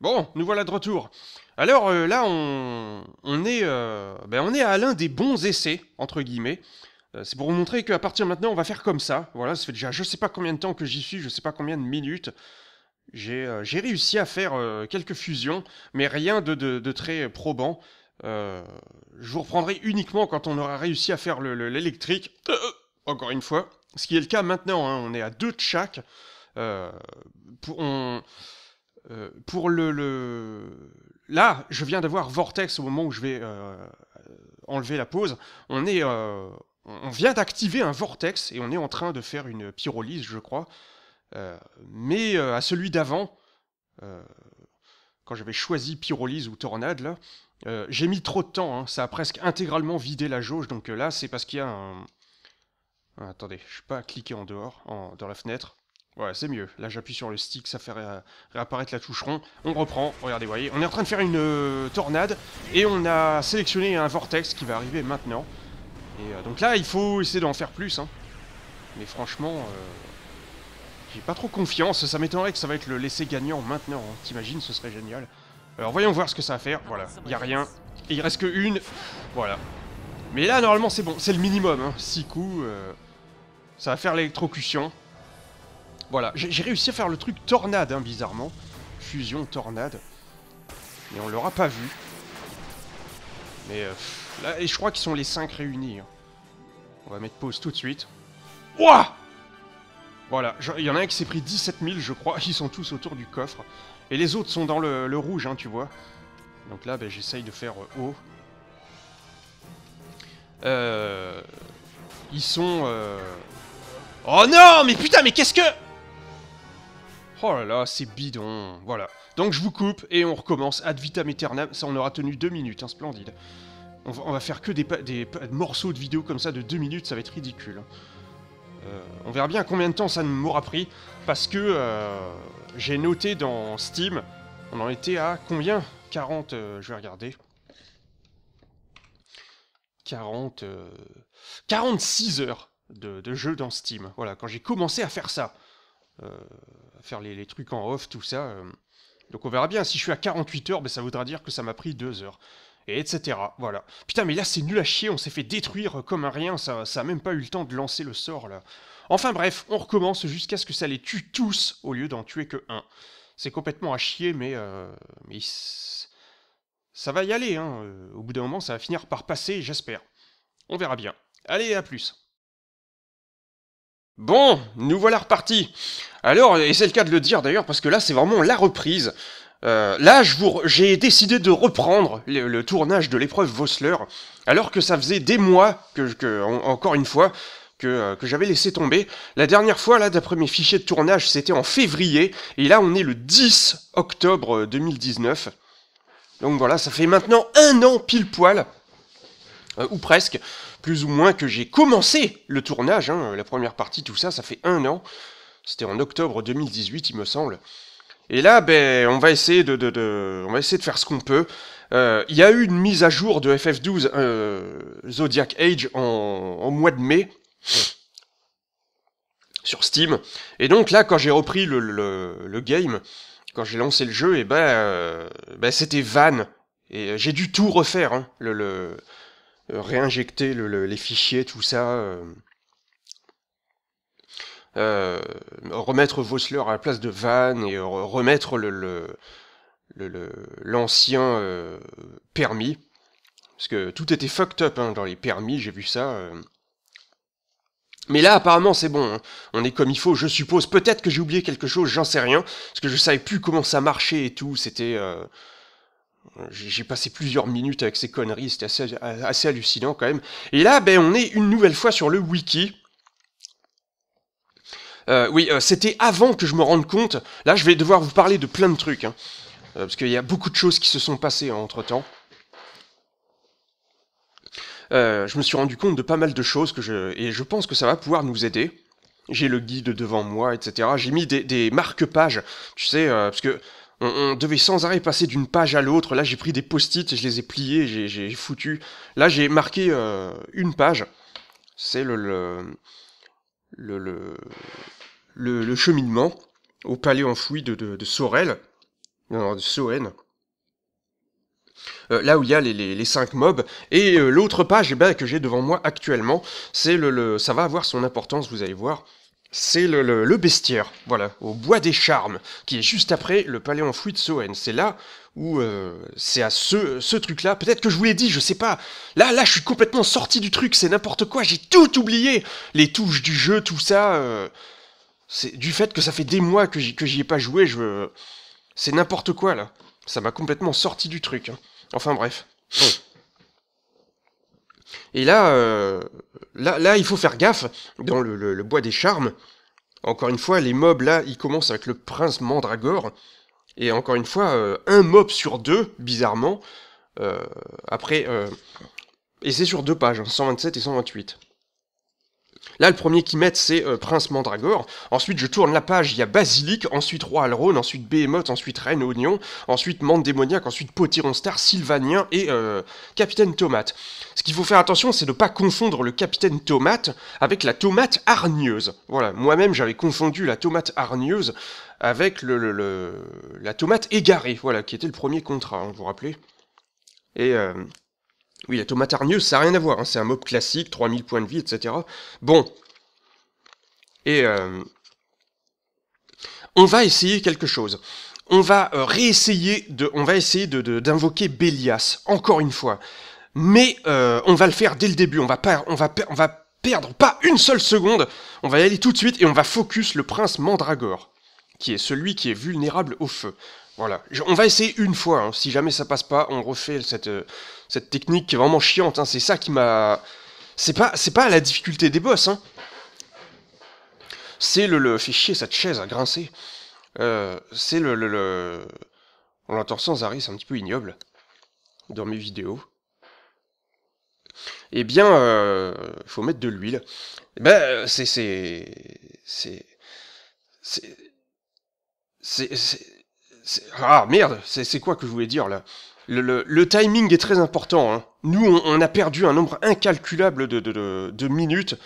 Bon, nous voilà de retour. Alors euh, là, on, est, euh, ben, on est à l'un des bons essais, entre guillemets. Euh, c'est pour vous montrer qu'à partir de maintenant, on va faire comme ça. Voilà, ça fait déjà je sais pas combien de temps que j'y suis, je sais pas combien de minutes. J'ai réussi à faire quelques fusions, mais rien de, très probant. je vous reprendrai uniquement quand on aura réussi à faire l'électrique. encore une fois. Ce qui est le cas maintenant, hein. on est à deux de chaque. Pour, on euh, pour le, Là, je viens d'avoir Vortex au moment où je vais euh, enlever la pause. On est... Euh, on vient d'activer un vortex et on est en train de faire une pyrolyse, je crois. mais à celui d'avant, quand j'avais choisi pyrolyse ou tornade, j'ai mis trop de temps. Hein. ça a presque intégralement vidé la jauge. Donc là, c'est parce qu'il y a un, attendez, je ne suis pas cliqué en dehors, dans la fenêtre. Ouais, c'est mieux. Là, j'appuie sur le stick, ça fait réapparaître la touche On reprend. Regardez, voyez, on est en train de faire une euh, tornade. Et on a sélectionné un vortex qui va arriver maintenant. Et euh, donc là, il faut essayer d'en faire plus. Hein. Mais franchement, euh, j'ai pas trop confiance. Ça m'étonnerait que ça va être le laisser gagnant maintenant. Hein. T'imagines, ce serait génial. Alors voyons voir ce que ça va faire. Voilà, il a rien. Et il reste que une. Voilà. Mais là, normalement, c'est bon. C'est le minimum. 6 hein. coups. Ça va faire l'électrocution. Voilà, j'ai réussi à faire le truc tornade, hein, bizarrement. Fusion, tornade. Mais on l'aura pas vu. Mais euh, là, et je crois qu'ils sont les 5 réunis. Hein. On va mettre pause tout de suite. Ouah Voilà, il y en a un qui s'est pris 17 000, je crois. Ils sont tous autour du coffre. Et les autres sont dans le, rouge, hein, tu vois. Donc là, ben, j'essaye de faire euh, haut. Euh... Ils sont... Euh, oh non Mais putain, mais qu'est-ce que... Oh là là, c'est bidon. Voilà. Donc je vous coupe et on recommence ad vitam aeternam. Ça, on aura tenu deux minutes, hein, splendide. On va, faire que des, morceaux de vidéo comme ça de deux minutes, ça va être ridicule. Euh, on verra bien combien de temps ça m'aura pris, parce que euh, j'ai noté dans Steam, on en était à combien 40, euh, je vais regarder. 40... 46 heures de, de, jeu dans Steam. Voilà, quand j'ai commencé à faire ça. Euh, faire les, trucs en off, tout ça. Euh, donc on verra bien. Si je suis à 48 heures, ben, ça voudra dire que ça m'a pris 2 heures. Et etc. Voilà. Putain, mais là, c'est nul à chier. On s'est fait détruire euh, comme un rien. Ça, ça a même pas eu le temps de lancer le sort, là. Enfin bref, on recommence jusqu'à ce que ça les tue tous au lieu d'en tuer que un. C'est complètement à chier, mais. Euh, mais ça va y aller, hein. Au bout d'un moment, ça va finir par passer, j'espère. On verra bien. Allez, à plus. Bon, nous voilà repartis. Alors, et c'est le cas de le dire d'ailleurs, parce que là, c'est vraiment la reprise. Euh, là, j'ai décidé de reprendre le, tournage de l'épreuve Vossler, alors que ça faisait des mois que, encore une fois, euh, que, j'avais laissé tomber. La dernière fois, là, d'après mes fichiers de tournage, c'était en février, et là, on est le 10 octobre 2019. Donc voilà, ça fait maintenant un an pile poil, euh, ou presque, plus ou moins que j'ai commencé le tournage, hein. la première partie, tout ça, ça fait un an. C'était en octobre 2018, il me semble. Et là, ben, on va essayer de, on va essayer de faire ce qu'on peut. Euh, il y a eu une mise à jour de FF12 euh, Zodiac Age en, mois de mai sur Steam. Et donc là, quand j'ai repris le, game, quand j'ai lancé le jeu, et eh ben, euh, ben, c'était Van. Et j'ai dû tout refaire. Hein. le euh, réinjecter le, les fichiers, tout ça. Euh, euh, remettre Vossler à la place de Van et remettre le, l'ancien permis. Parce que tout était fucked up hein, dans les permis, j'ai vu ça. Mais là, apparemment, c'est bon. Hein. On est comme il faut, je suppose. Peut-être que j'ai oublié quelque chose, j'en sais rien. Parce que je savais plus comment ça marchait et tout. C'était. J'ai passé plusieurs minutes avec ces conneries, c'était assez, hallucinant quand même. Et là, ben, on est une nouvelle fois sur le wiki. Euh, oui, euh, c'était avant que je me rende compte. Là, je vais devoir vous parler de plein de trucs. Hein. Euh, parce qu'il y a beaucoup de choses qui se sont passées entre-temps. je me suis rendu compte de pas mal de choses que je... et je pense que ça va pouvoir nous aider. J'ai le guide devant moi, etc. J'ai mis des, des marque-pages, tu sais, parce que on, devait sans arrêt passer d'une page à l'autre. Là, j'ai pris des post-it, je les ai pliés, j'ai foutu. Là, j'ai marqué euh, une page. C'est le le, le, le, cheminement au palais enfoui de, de, Sorel. Non, de Soen. Euh, là où il y a les, les, cinq mobs. Et euh, l'autre page eh ben, que j'ai devant moi actuellement, c'est le, ça va avoir son importance, vous allez voir c'est le, bestiaire, voilà, au bois des charmes, qui est juste après le palais enfoui de Soen. C'est là où euh, c'est à ce, ce truc-là. Peut-être que je vous l'ai dit, je sais pas. Là, là, je suis complètement sorti du truc, c'est n'importe quoi, j'ai tout oublié. Les touches du jeu, tout ça. Euh, c'est du fait que ça fait des mois que j'y ai pas joué, je. c'est n'importe quoi là. Ça m'a complètement sorti du truc. Hein. Enfin bref. Et là, euh, là, là, il faut faire gaffe dans le, bois des charmes. Encore une fois, les mobs, là, ils commencent avec le prince Mandragore. Et encore une fois, euh, un mob sur deux, bizarrement. Euh, après, et c'est sur deux pages, 127 hein, et 128. Là, le premier qu'ils mettent, c'est euh, Prince Mandragore. Ensuite, je tourne la page, il y a Basilic, ensuite Roi Alrone, ensuite Behemoth, ensuite Reine Oignon, ensuite Mande Démoniaque, ensuite Potiron Star, Sylvanien et euh, Capitaine Tomate. Ce qu'il faut faire attention, c'est de ne pas confondre le Capitaine Tomate avec la tomate hargneuse. Voilà, moi-même, j'avais confondu la tomate hargneuse avec le, la tomate égarée, voilà, qui était le premier contrat, hein, vous vous rappelez et euh, oui, la tomate ça n'a rien à voir. Hein. C'est un mob classique, 3000 points de vie, etc. Bon. Et euh, on va essayer quelque chose. On va euh, réessayer de, on va essayer d'invoquer de, d'invoquer Bélias encore une fois. Mais euh, on va le faire dès le début. On va on va, on va perdre pas une seule seconde. On va y aller tout de suite et on va focus le prince Mandragore, qui est celui qui est vulnérable au feu. Voilà. on va essayer une fois. Hein. Si jamais ça passe pas, on refait cette, euh, technique qui est vraiment chiante. Hein. C'est ça qui m'a. C'est pas, c'est pas la difficulté des boss. Hein. C'est le, le. chier cette chaise à grincer. Euh, c'est le, le, le... On l'entend sans arrêt, c'est un petit peu ignoble. Dans mes vidéos. Eh bien, euh, faut mettre de l'huile. Eh ben, c'est. C'est. C'est. C'est. Ah merde, c'est quoi que je voulais dire là le, timing est très important. Hein. Nous, on, a perdu un nombre incalculable de, minutes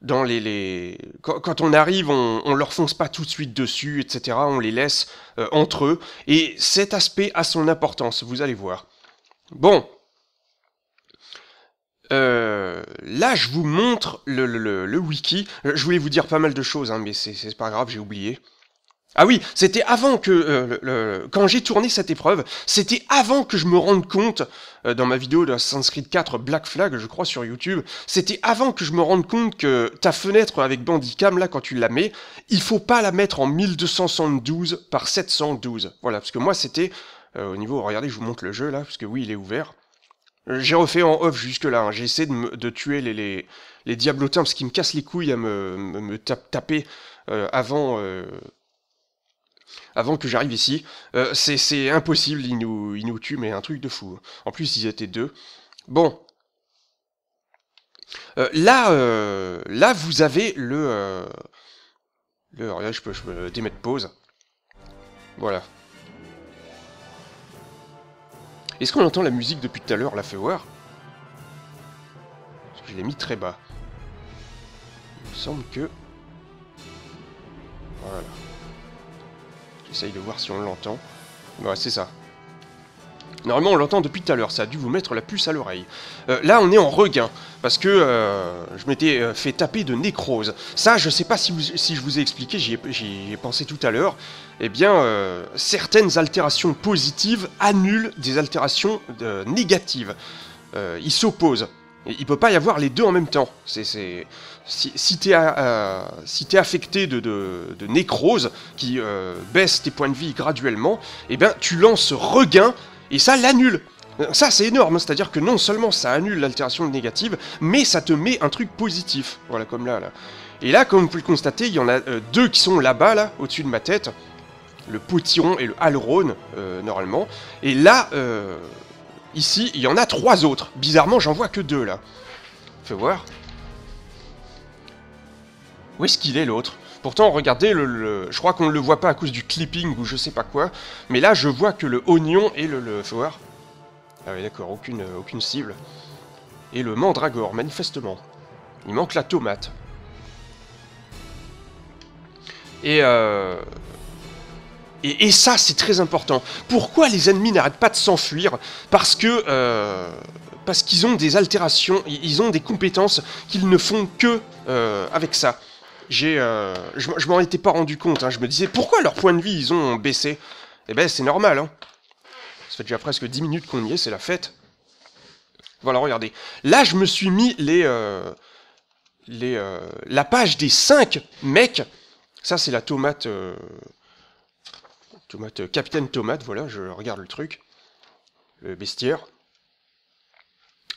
dans les, Quand, on arrive, on, leur fonce pas tout de suite dessus, etc. On les laisse euh, entre eux. Et cet aspect a son importance, vous allez voir. Bon. Euh, là, je vous montre le, wiki. Je voulais vous dire pas mal de choses, hein, mais c'est pas grave, j'ai oublié. Ah oui, c'était avant que euh, quand j'ai tourné cette épreuve, c'était avant que je me rende compte euh, dans ma vidéo de Assassin's Creed 4 Black Flag, je crois sur YouTube, c'était avant que je me rende compte que ta fenêtre avec Bandicam là quand tu la mets, il faut pas la mettre en 1272 par 712. Voilà, parce que moi c'était euh, au niveau regardez, je vous montre le jeu là parce que oui, il est ouvert. J'ai refait en off jusque-là, hein. j'ai essayé de, tuer les, les, diablotins parce qu'ils me cassent les couilles à me, taper avant, avant que j'arrive ici. Euh, c'est impossible, ils nous, ils tuent, mais un truc de fou. En plus, ils étaient deux. Bon. Euh, là, euh, là, vous avez le... le je peux, je peux démettre pause. Voilà. Est-ce qu'on entend la musique depuis tout à l'heure, la feuille, je l'ai mis très bas. Il me semble que... Voilà. J'essaye de voir si on l'entend. Ouais, c'est ça. Normalement, on l'entend depuis tout à l'heure, ça a dû vous mettre la puce à l'oreille. Euh, là, on est en regain, parce que euh, je m'étais euh, fait taper de nécrose. Ça, je sais pas si, je vous ai expliqué, j'y ai, pensé tout à l'heure. Eh bien, certaines altérations positives annulent des altérations négatives. ils s'opposent. Il peut pas y avoir les deux en même temps. C'est, euh, Si, t'es, affecté de, nécrose, qui euh, baisse tes points de vie graduellement, eh ben, tu lances regain, et ça l'annule. Euh, ça, c'est énorme, hein. c'est-à-dire que non seulement ça annule l'altération négative, mais ça te met un truc positif. Voilà, comme là, là. Et là, comme vous pouvez le constater, il y en a deux qui sont là-bas, là, au-dessus de ma tête. Le potiron et le halron, normalement. Et là, Ici, il y en a trois autres. Bizarrement, j'en vois que deux, là. Fais voir. Où est-ce qu'il est, l'autre Pourtant, regardez, le, je crois qu'on ne le voit pas à cause du clipping ou je sais pas quoi. Mais là, je vois que le oignon et le... le... Fais voir. Ah oui, d'accord, aucune, euh, aucune cible. Et le mandragore, manifestement. Il manque la tomate. Et euh, et, ça, c'est très important. Pourquoi les ennemis n'arrêtent pas de s'enfuir Parce que... Euh, parce qu'ils ont des altérations, ils ont des compétences qu'ils ne font que euh, avec ça. J'ai, euh, je, m'en étais pas rendu compte, hein. je me disais pourquoi leur point de vie ils ont baissé Eh ben c'est normal, hein. ça fait déjà presque 10 minutes qu'on y est, c'est la fête. Voilà, regardez. Là, je me suis mis les... les la page des 5 mecs. Ça, c'est la tomate... Tomate, euh, Capitaine Tomate, voilà, je regarde le truc. Le bestiaire.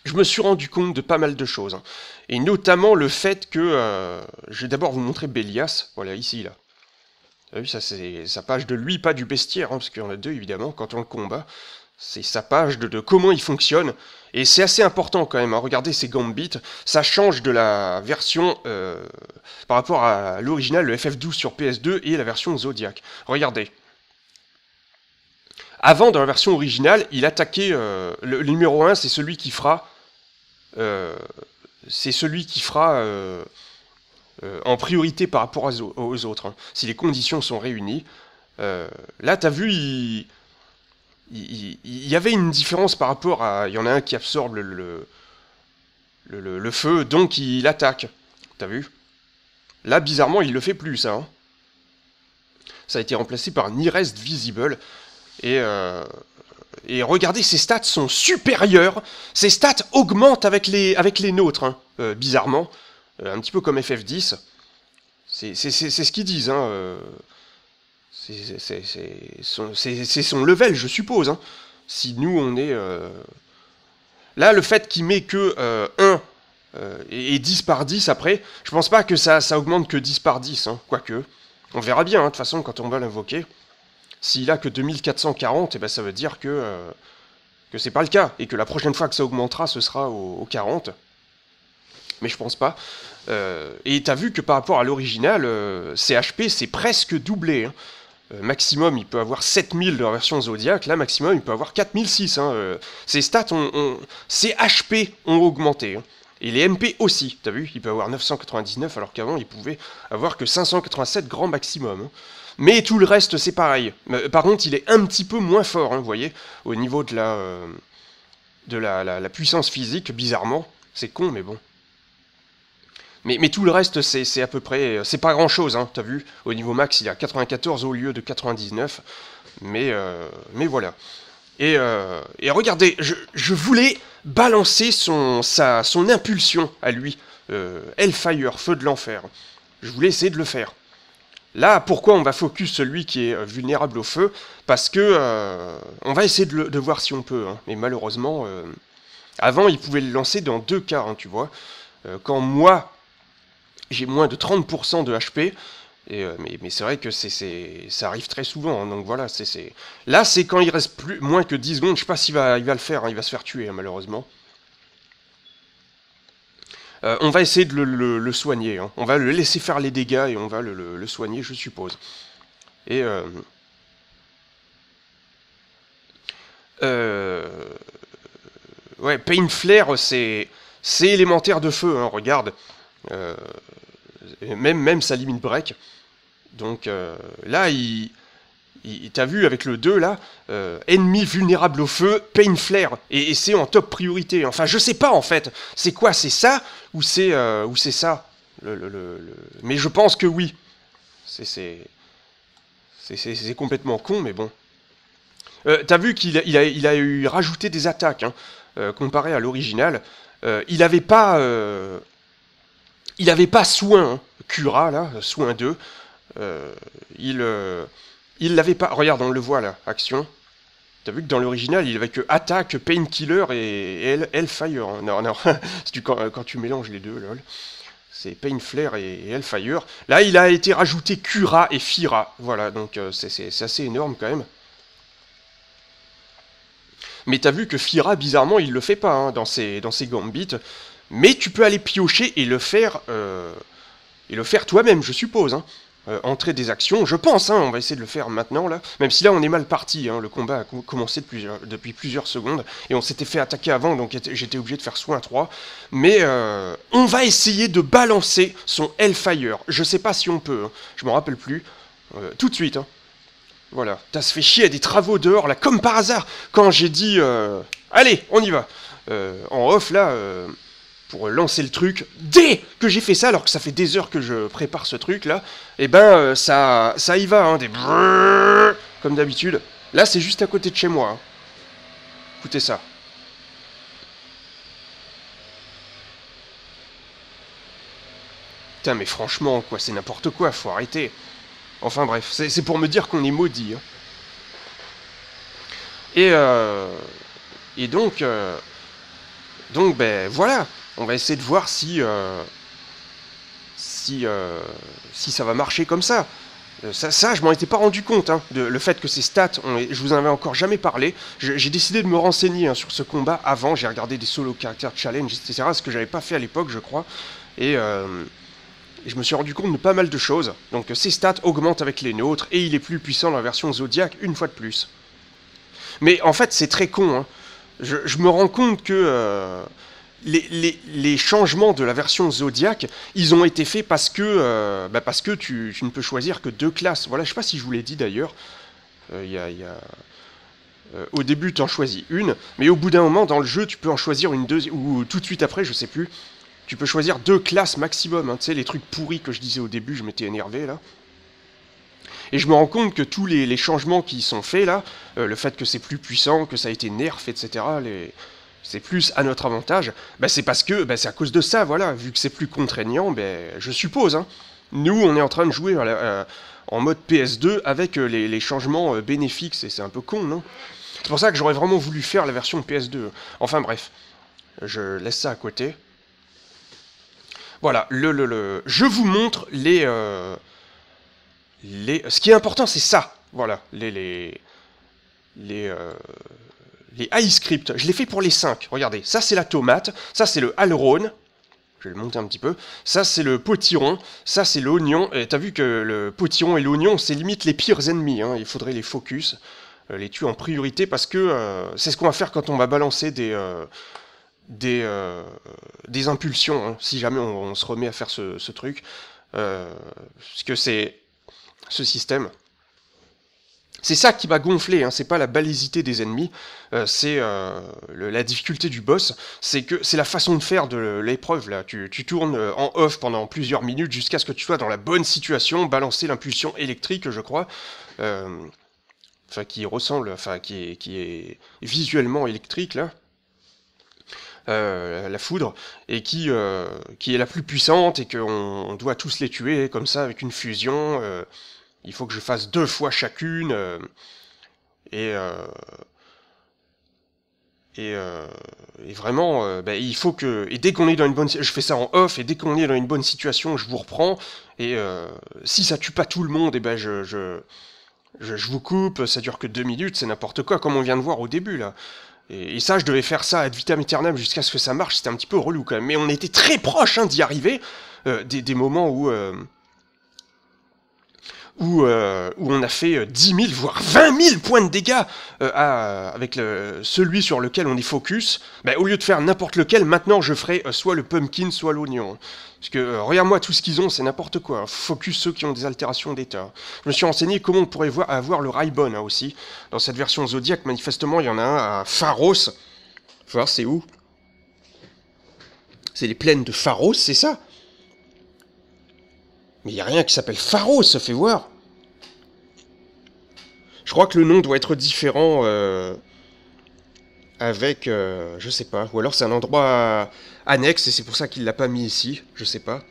Je me suis rendu compte de pas mal de choses. Hein. Et notamment le fait que... Euh, je vais d'abord vous montrer Bélias. Voilà, ici, là. Vous vu, ça c'est sa page de lui, pas du bestiaire, hein, parce qu'il y en a deux, évidemment, quand on le combat. C'est sa page de, comment il fonctionne. Et c'est assez important quand même. Hein. Regardez ces gambits. Ça change de la version euh, par rapport à l'original, le FF12 sur PS2 et la version Zodiac. Regardez. Avant, dans la version originale, il attaquait. Euh, le, numéro 1, c'est celui qui fera. Euh, c'est celui qui fera euh, en priorité par rapport aux, autres. Hein. si les conditions sont réunies. là, t'as vu, il, il, y avait une différence par rapport à. Il y en a un qui absorbe le, le, feu, donc il attaque. T'as vu Là, bizarrement, il le fait plus, ça. Hein. ça a été remplacé par Ne rest Visible. Et, euh, et regardez, ses stats sont supérieures. Ses stats augmentent avec les, avec les nôtres, hein, euh, bizarrement. Euh, un petit peu comme FF10. C'est ce qu'ils disent. Hein, c'est son, son, level, je suppose. Hein. Si nous, on est... Là, le fait qu'il met que 1 et, et, 10 par 10 après, je pense pas que ça, ça augmente que 10 par 10, hein, quoique. On verra bien, de toute façon, quand on va l'invoquer. S'il a que 2440, et eh ben ça veut dire que, euh, que c'est pas le cas, et que la prochaine fois que ça augmentera, ce sera aux au 40. Mais je pense pas. Et euh, et t'as vu que par rapport à l'original, ses euh, CHP c'est presque doublé. Hein. maximum, il peut avoir 7000 de la version Zodiac, là maximum, il peut avoir 4006. Hein. ces stats ont, HP ont augmenté. Hein. Et les MP aussi, t'as vu, il peut avoir 999 alors qu'avant il pouvait avoir que 587 grands maximum. Hein mais tout le reste c'est pareil. Euh, par contre, il est un petit peu moins fort, hein, vous voyez, au niveau de la, euh, de la, puissance physique, bizarrement. C'est con, mais bon. Mais, tout le reste, c'est à peu près... Euh, c'est pas grand-chose, hein, t'as vu Au niveau max, il est à 94 au lieu de 99. Mais, mais voilà. Et, et regardez, je, voulais balancer son, son impulsion à lui. Hellfire, feu de l'enfer. Je voulais essayer de le faire. Là, pourquoi on va focus celui qui est euh, vulnérable au feu Parce que euh, on va essayer de, voir si on peut. Hein. Mais malheureusement, euh, avant, il pouvait le lancer dans deux cas, hein, tu vois. quand moi, j'ai moins de 30% de HP, et, mais, c'est vrai que c'est, ça arrive très souvent. Hein, donc voilà, c'est, là, c'est quand il reste plus, moins que 10 secondes. Je sais pas s'il il va le faire, il va se faire tuer, malheureusement. Euh, on va essayer de le, soigner. Hein. On va le laisser faire les dégâts et on va le, soigner, je suppose. Et... Euh, euh, ouais, Pain c'est... C'est élémentaire de feu, hein, regarde. même, même sa limite break. Donc là, il... T'as vu avec le 2 là, euh, ennemi vulnérable au feu, pain flare, et, c'est en top priorité. Enfin, je sais pas en fait, c'est quoi, c'est ça ou c'est euh, c'est ça. mais je pense que oui. C'est c'est complètement con, mais bon. Euh, t'as vu qu'il a, il a, eu rajouté des attaques hein, comparé à l'original. il avait pas il avait pas soin Cura hein. là, soin 2. il il l'avait pas. Regarde, on le voit là, action. T'as vu que dans l'original, il avait que attaque, painkiller et, et Hellfire. Non, non, quand, tu mélanges les deux, lol. C'est Flare et, Hellfire. Là, il a été rajouté Cura et Fira. Voilà, donc euh, c'est assez énorme quand même. Mais t'as vu que Fira, bizarrement, il le fait pas hein, dans, ses, dans gambits. Mais tu peux aller piocher et le faire, euh, et le faire toi-même, je suppose. Hein. Euh, entrer des actions, je pense, hein, on va essayer de le faire maintenant, là, même si là on est mal parti, hein, le combat a commencé euh, depuis, plusieurs secondes, et on s'était fait attaquer avant, donc j'étais obligé de faire soin à 3, mais euh, on va essayer de balancer son Hellfire, je sais pas si on peut, hein. je m'en rappelle plus, euh, tout de suite, hein. voilà, t'as se fait chier à des travaux dehors, là, comme par hasard, quand j'ai dit, allez, on y va, en off, là, pour lancer le truc. Dès que j'ai fait ça, alors que ça fait des heures que je prépare ce truc là, et eh ben euh, ça, ça y va, hein, des comme d'habitude. Là, c'est juste à côté de chez moi. Hein. Écoutez ça. Putain, mais franchement, quoi, c'est n'importe quoi, faut arrêter. Enfin bref, c'est pour me dire qu'on est maudit. Hein. Et, euh, et donc, euh, donc ben voilà, on va essayer de voir si, euh, si, euh, si ça va marcher comme ça. Euh, ça, ça je m'en étais pas rendu compte, hein, de, le fait que ces stats, on, je vous en avais encore jamais parlé. J'ai décidé de me renseigner hein, sur ce combat avant, j'ai regardé des solo caractères challenge, etc., ce que j'avais pas fait à l'époque, je crois. Et, je me suis rendu compte de pas mal de choses. Donc ces stats augmentent avec les nôtres, et il est plus puissant dans la version Zodiac une fois de plus. Mais en fait, c'est très con, hein. je, je, me rends compte que les, changements de la version Zodiac, ils ont été faits parce que, euh, bah, parce que tu, ne peux choisir que deux classes. Voilà, je sais pas si je vous l'ai dit d'ailleurs. Euh, y euh, au début, tu en choisis une, mais au bout d'un moment, dans le jeu, tu peux en choisir une deuxième, ou tout de suite après, je sais plus. Tu peux choisir deux classes maximum. Hein. tu sais, les trucs pourris que je disais au début, je m'étais énervé là. Et je me rends compte que tous les, changements qui sont faits là, le fait que c'est plus puissant, que ça a été nerf, etc., les c'est plus à notre avantage, ben, c'est parce que ben, c'est à cause de ça, voilà, vu que c'est plus contraignant, ben, je suppose. Hein. Nous, on est en train de jouer euh, en mode PS2 avec euh, les, changements euh, bénéfiques, c'est un peu con, non C'est pour ça que j'aurais vraiment voulu faire la version PS2. Enfin bref, je laisse ça à côté. Voilà, le, le, le... je vous montre les... les... Ce qui est important, c'est ça, voilà, les... les... les les high je l'ai fait pour les 5. Regardez, ça c'est la tomate, ça c'est le halron. Je vais le monter un petit peu. Ça c'est le potiron, ça c'est l'oignon. Et t'as vu que le potiron et l'oignon, c'est limite les pires ennemis. Hein. Il faudrait les focus, euh, les tuer en priorité parce que euh, c'est ce qu'on va faire quand on va balancer des... Euh, des, impulsions, hein, si jamais on, se remet à faire ce, ce truc, ce que c'est ce système, c'est ça qui m'a gonflé, hein. c'est pas la balisité des ennemis, euh, c'est euh, la difficulté du boss, c'est que c'est la façon de faire de l'épreuve là. Tu, tu, tournes euh, en off pendant plusieurs minutes jusqu'à ce que tu sois dans la bonne situation, balancer l'impulsion électrique, je crois, enfin qui ressemble, enfin qui est, qui est visuellement électrique là. la foudre, et qui, qui est la plus puissante, et qu'on on doit tous les tuer comme ça avec une fusion il faut que je fasse deux fois chacune. Euh, et, euh, euh, et, vraiment, ben, il faut que. Et dès qu'on est dans une bonne. Je fais ça en off, et dès qu'on est dans une bonne situation, je vous reprends. Et si ça tue pas tout le monde, et ben je, je, je, vous coupe, ça dure que deux minutes, c'est n'importe quoi, comme on vient de voir au début là. Et, ça, je devais faire ça ad vitam aeternam jusqu'à ce que ça marche, c'était un petit peu relou quand même. Mais on était très proche hein, d'y arriver, des, des, moments où euh, où, on a fait 10 euh, 000, voire 20 000 points de dégâts euh, avec celui sur lequel on est focus, ben, au lieu de faire n'importe lequel, maintenant je ferai soit le pumpkin, soit l'oignon. Parce que regarde-moi tout ce qu'ils ont, c'est n'importe quoi. Focus ceux qui ont des altérations d'état. Je me suis renseigné comment on pourrait voir, avoir le Raibon hein, aussi. Dans cette version Zodiac, manifestement, il y en a un à Pharos. Faut voir c'est où C'est les plaines de Pharos, c'est ça mais il n'y a rien qui s'appelle Pharo, se fait voir. Je crois que le nom doit être différent euh, avec, Je euh, je sais pas, ou alors c'est un endroit annexe et c'est pour ça qu'il l'a pas mis ici, je sais pas.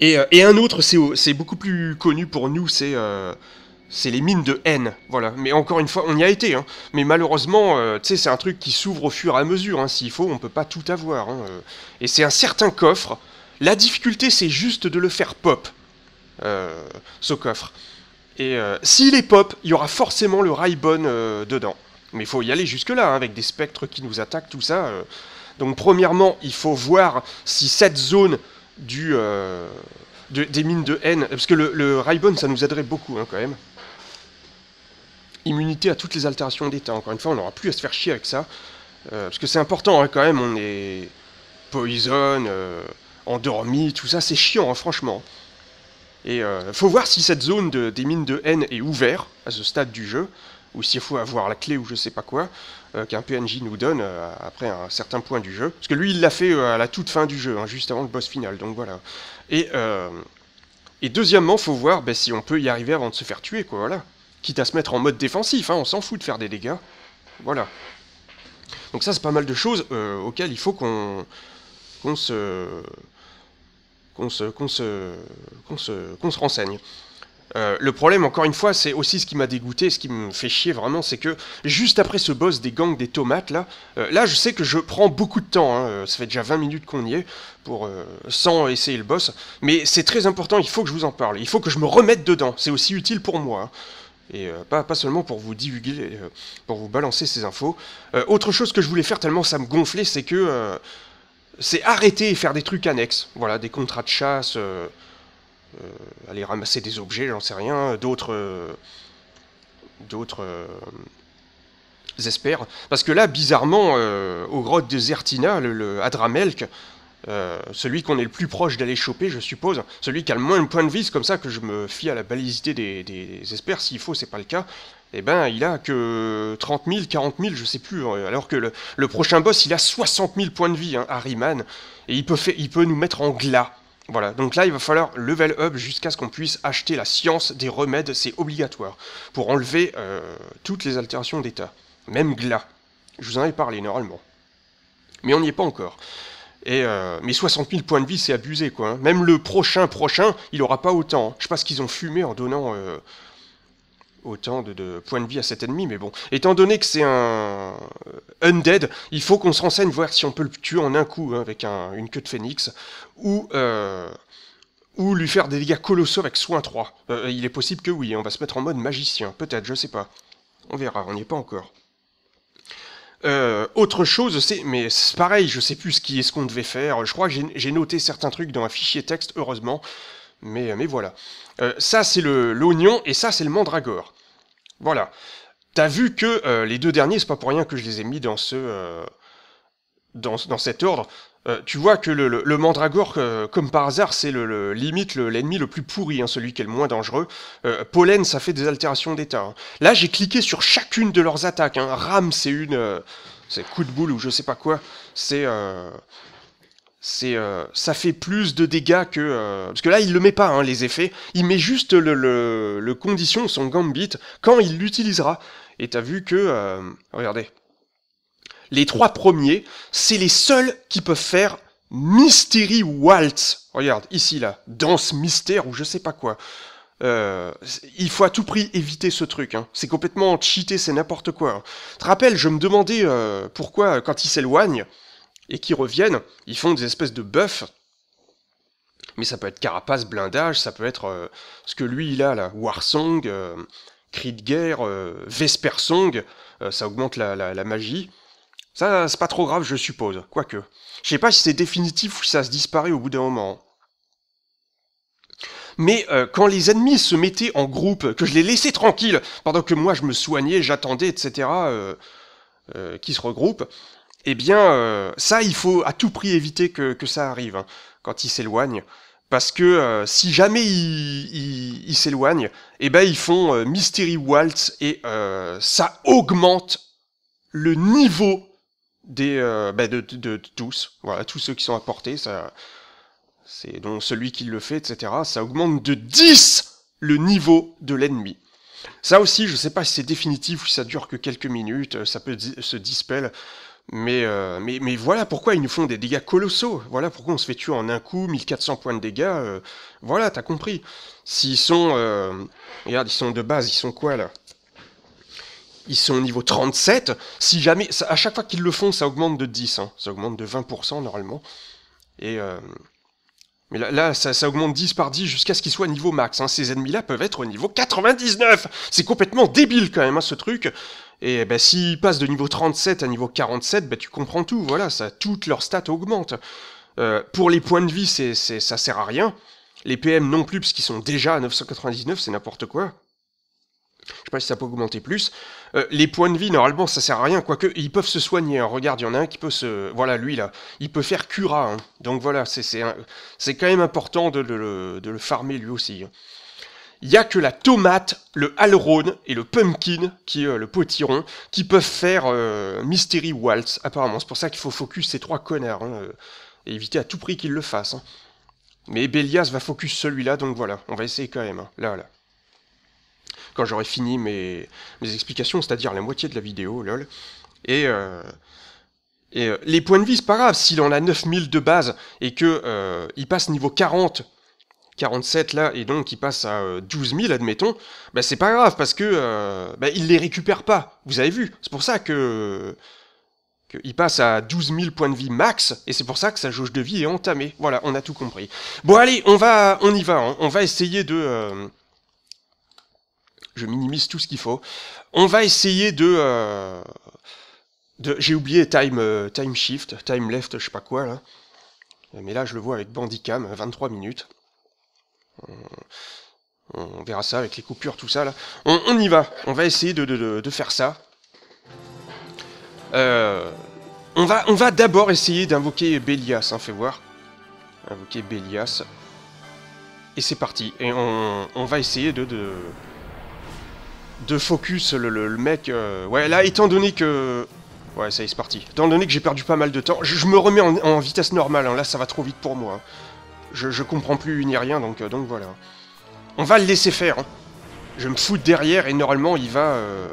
Et, euh, un autre, c'est beaucoup plus connu pour nous, c'est les mines de haine, voilà. Mais encore une fois, on y a été, hein. Mais malheureusement, c'est un truc qui s'ouvre au fur et à mesure, hein. S'il faut, on peut pas tout avoir, hein. Et c'est un certain coffre la difficulté, c'est juste de le faire pop, euh, ce coffre. Et euh, s'il est pop, il y aura forcément le Raibon euh, dedans. Mais il faut y aller jusque-là, hein, avec des spectres qui nous attaquent, tout ça. Donc premièrement, il faut voir si cette zone du, des mines de haine... Parce que le, le ça nous aiderait beaucoup, hein, quand même. Immunité à toutes les altérations d'état. Encore une fois, on n'aura plus à se faire chier avec ça. parce que c'est important, hein, quand même, on est... Poison endormi, tout ça, c'est chiant, hein, franchement. Et euh, faut voir si cette zone des mines de haine est ouverte à ce stade du jeu, ou s'il faut avoir la clé ou je sais pas quoi, euh, qu'un PNJ nous donne euh, après un certain point du jeu. Parce que lui, il l'a fait euh, à la toute fin du jeu, hein, juste avant le boss final, donc voilà. Et, et deuxièmement, faut voir ben, si on peut y arriver avant de se faire tuer, quoi, voilà. Quitte à se mettre en mode défensif, hein, on s'en fout de faire des dégâts. Voilà. Donc ça, c'est pas mal de choses auxquelles il faut qu'on qu'on se qu'on se, se, se, renseigne. Euh, le problème, encore une fois, c'est aussi ce qui m'a dégoûté, ce qui me fait chier vraiment, c'est que juste après ce boss des gangs des tomates, là, euh, là je sais que je prends beaucoup de temps, hein, euh, ça fait déjà 20 minutes qu'on y est, pour, sans essayer le boss, mais c'est très important, il faut que je vous en parle, il faut que je me remette dedans, c'est aussi utile pour moi. Hein. et pas, pas, seulement pour vous divulguer, pour vous balancer ces infos. autre chose que je voulais faire tellement ça me gonflait, c'est que c'est arrêter et faire des trucs annexes. Voilà, des contrats de chasse, euh, euh, aller ramasser des objets, j'en sais rien, d'autres. Euh, d'autres. espères. Parce que là, bizarrement, aux grottes de Zertina, le, le Adramelk, euh, celui qu'on est le plus proche d'aller choper, je suppose, celui qui a le moins de points de vie, c'est comme ça que je me fie à la balisité des, espères... s'il faut, c'est pas le cas, et eh ben il a que 30 000, 40 000, je sais plus, euh, alors que le, prochain boss, il a 60 000 points de vie, hein, Harryman, et il peut, il peut nous mettre en glas. Voilà, donc là il va falloir level up jusqu'à ce qu'on puisse acheter la science des remèdes, c'est obligatoire, pour enlever euh, toutes les altérations d'état, même glas. Je vous en ai parlé normalement. Mais on n'y est pas encore. Et euh, mais 60 000 points de vie, c'est abusé, quoi. Hein. Même le prochain prochain, il aura pas autant. Hein. Je sais pas ce qu'ils ont fumé en donnant euh, autant de, points de vie à cet ennemi, mais bon. Étant donné que c'est un euh, undead, il faut qu'on se renseigne, voir si on peut le tuer en un coup, hein, avec une queue de phénix, ou... ou lui faire des dégâts colossaux avec soin 3. il est possible que oui, on va se mettre en mode magicien, peut-être, je sais pas. On verra, on n'y est pas encore. Euh, autre chose, c'est, mais c'est pareil, je sais plus ce qui est ce qu'on devait faire. Je crois que j'ai noté certains trucs dans un fichier texte, heureusement. Mais, mais voilà. Euh, ça, c'est l'oignon et ça, c'est le mandragore. Voilà. T'as vu que euh, les deux derniers, c'est pas pour rien que je les ai mis dans ce. dans, cet ordre, euh, tu vois que le, mandragore, euh, comme par hasard, c'est le, limite l'ennemi le, plus pourri, hein, celui qui est le moins dangereux. Euh, pollen, ça fait des altérations d'état. Hein. Là, j'ai cliqué sur chacune de leurs attaques. Hein. Ram, c'est une... c'est coup de boule ou je sais pas quoi. C'est... c'est ça fait plus de dégâts que... parce que là, il le met pas, les effets. Il met juste le, condition, son gambit, quand il l'utilisera. Et t'as vu que... regardez, les trois premiers, c'est les seuls qui peuvent faire Mystery Waltz. Regarde, ici, là, danse mystère ou je sais pas quoi. Euh, il faut à tout prix éviter ce truc. Hein. C'est complètement cheaté, c'est n'importe quoi. Hein. Tu Te rappelles, je me demandais euh, pourquoi, euh, quand ils s'éloignent et qu'ils reviennent, ils font des espèces de buffs. Mais ça peut être carapace, blindage, ça peut être ce que lui il a là, Warsong, Cri de guerre, Vespersong, ça augmente la magie. Ça, c'est pas trop grave, je suppose, quoique. Je sais pas si c'est définitif ou si ça se disparaît au bout d'un moment. Mais euh, quand les ennemis se mettaient en groupe, que je les laissais tranquilles, pendant que moi je me soignais, j'attendais, etc., euh, euh qui se regroupent, eh bien, euh, ça, il faut à tout prix éviter que, que ça arrive, hein, quand ils s'éloignent. Parce que si jamais ils s'éloignent, eh ben, ils font Mystery Waltz et ça augmente le niveau des, euh, bah, de, tous, voilà, tous ceux qui sont apportés, ça, c'est donc celui qui le fait, etc. Ça augmente de 10 le niveau de l'ennemi. Ça aussi, je sais pas si c'est définitif ou si ça dure que quelques minutes, ça peut se dispel, euh, mais, mais, voilà pourquoi ils nous font des dégâts colossaux, voilà pourquoi on se fait tuer en un coup, 1400 points de dégâts, euh, voilà, t'as compris. S'ils sont, regarde, ils sont de base, ils sont quoi là ils sont au niveau 37. Si jamais, à chaque fois qu'ils le font, ça augmente de 10, hein. ça augmente de 20% normalement. Et euh, mais là, ça, augmente 10 par 10 jusqu'à ce qu'ils soient niveau max. Hein. Ces ennemis-là peuvent être au niveau 99. C'est complètement débile quand même hein, ce truc. Et bah, s'ils passent de niveau 37 à niveau 47, bah, ben, tu comprends tout. Voilà, ça, toutes leurs stats augmentent. Euh, pour les points de vie, c'est, ça sert à rien. Les PM non plus, parce qu'ils sont déjà à 999, c'est n'importe quoi. Je sais pas si ça peut augmenter plus. Euh, les points de vie, normalement, ça sert à rien, quoique ils peuvent se soigner. Hein. Regarde, il y en a un qui peut se. Voilà, lui là, il peut faire cura. Hein. Donc voilà, c'est quand même important de le, farmer lui aussi. Hein. Il n'y a que la tomate, le haleron et le pumpkin, qui euh, le potiron, qui peuvent faire euh, Mystery Waltz, apparemment. C'est pour ça qu'il faut focus ces trois connards, et éviter à tout prix qu'ils le fassent. Mais Bélias va focus celui-là, donc voilà, on va essayer quand même, là, là quand j'aurai fini mes, mes explications, c'est-à-dire la moitié de la vidéo, lol. Et, euh, euh, les points de vie, c'est pas grave, s'il en a 9000 de base et que euh, il passe niveau 40 47 là, et donc il passe à 12 000, admettons, bah c'est pas grave, parce que bah, il les récupère pas, vous avez vu, c'est pour ça que, passe à 12 000 points de vie max, et c'est pour ça que sa jauge de vie est entamée, voilà, on a tout compris. Bon allez, on va, on y va, hein. on va essayer de je minimise tout ce qu'il faut. On va essayer de... Euh, j'ai oublié time, euh, time Shift, Time Left, je sais pas quoi, là. Mais là, je le vois avec Bandicam, 23 minutes. On, verra ça avec les coupures, tout ça, là. On, y va, on va essayer de, faire ça. Euh, on va, on va d'abord essayer d'invoquer Belias, hein, fais voir. Invoquer Belias. Et c'est parti. Et on, va essayer de de focus, le, mec... Euh, ouais, là, étant donné que... Ouais, ça y est, c'est parti. Étant donné que j'ai perdu pas mal de temps, je, me remets en, vitesse normale, hein. là, ça va trop vite pour moi. Hein. Je, comprends plus ni rien, donc, euh, donc voilà. On va le laisser faire. Hein. Je me fous derrière et normalement, il va... Euh,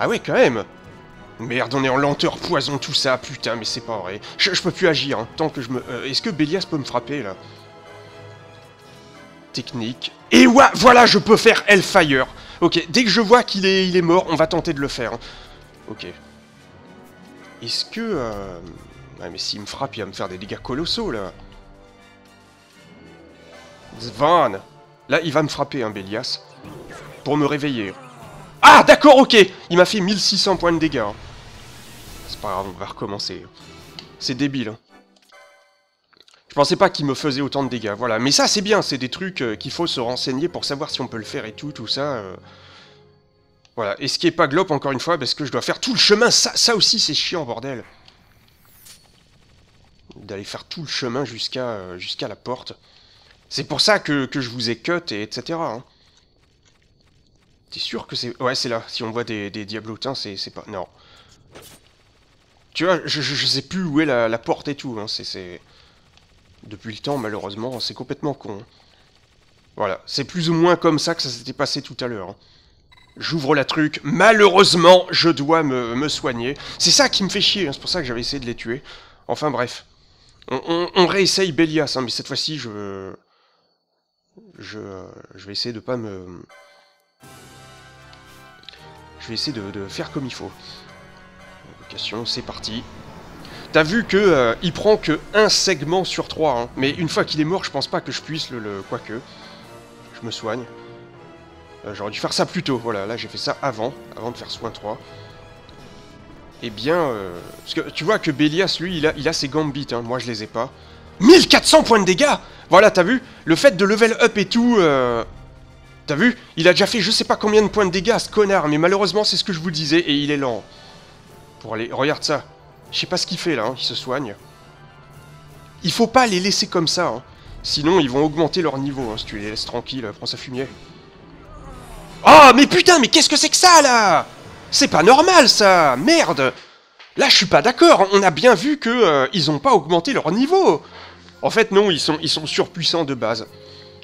ah ouais, quand même Merde, on est en lenteur poison tout ça, putain, mais c'est pas vrai. Je, peux plus agir, tant que je me... Est-ce que Bélias peut me frapper, là Technique. Et voilà, je peux faire Hellfire Ok, dès que je vois qu'il est, il est mort, on va tenter de le faire. Hein. Ok. Est-ce que... Ouais, euh, ah, mais s'il me frappe, il va me faire des dégâts colossaux, là. Zvan Là, il va me frapper, un hein, Bélias. Pour me réveiller. Hein. Ah, d'accord, ok Il m'a fait 1600 points de dégâts. Hein. C'est pas grave, on va recommencer. C'est débile. Hein. Je pensais pas qu'il me faisait autant de dégâts, voilà. Mais ça, c'est bien, c'est des trucs euh, qu'il faut se renseigner pour savoir si on peut le faire et tout, tout ça. Euh. Voilà, et ce qui est pas glop, encore une fois, parce que je dois faire tout le chemin, ça, aussi, c'est chiant, bordel. D'aller faire tout le chemin jusqu'à euh, jusqu'à la porte. C'est pour ça que, je vous ai cut, et etc. Hein. T'es sûr que c'est... Ouais, c'est là. Si on voit des, des diablotins, c'est pas... Non. Tu vois, je, je, sais plus où est la, la porte et tout, hein, c'est depuis le temps, malheureusement, c'est complètement con. Voilà, c'est plus ou moins comme ça que ça s'était passé tout à l'heure. Hein. J'ouvre la truc, malheureusement, je dois me, soigner. C'est ça qui me fait chier, hein, c'est pour ça que j'avais essayé de les tuer. Enfin bref, on, réessaye Bélias, hein, mais cette fois-ci, je... je... vais essayer de pas me... Je vais essayer de, faire comme il faut. Location, c'est parti. T'as vu que euh, il prend que un segment sur trois, hein. mais une fois qu'il est mort, je pense pas que je puisse le... quoi Quoique, je me soigne. Euh, j'aurais dû faire ça plus tôt, voilà, là j'ai fait ça avant, avant de faire soin 3. Eh bien, euh, parce que tu vois que Bélias, lui, il a, ses gambits, hein. moi je les ai pas. 1400 points de dégâts Voilà, t'as vu Le fait de level up et tout... T'as vu Il a déjà fait je sais pas combien de points de dégâts, ce connard, mais malheureusement c'est ce que je vous disais, et il est lent. Pour aller... Regarde ça je sais pas ce qu'il fait là, hein, il se soigne. Il faut pas les laisser comme ça, hein. sinon ils vont augmenter leur niveau, hein, si tu les laisses tranquilles, prends sa fumier. Oh mais putain, mais qu'est-ce que c'est que ça là C'est pas normal ça Merde Là je suis pas d'accord, on a bien vu que euh, ils ont pas augmenté leur niveau En fait non, ils sont, ils sont surpuissants de base.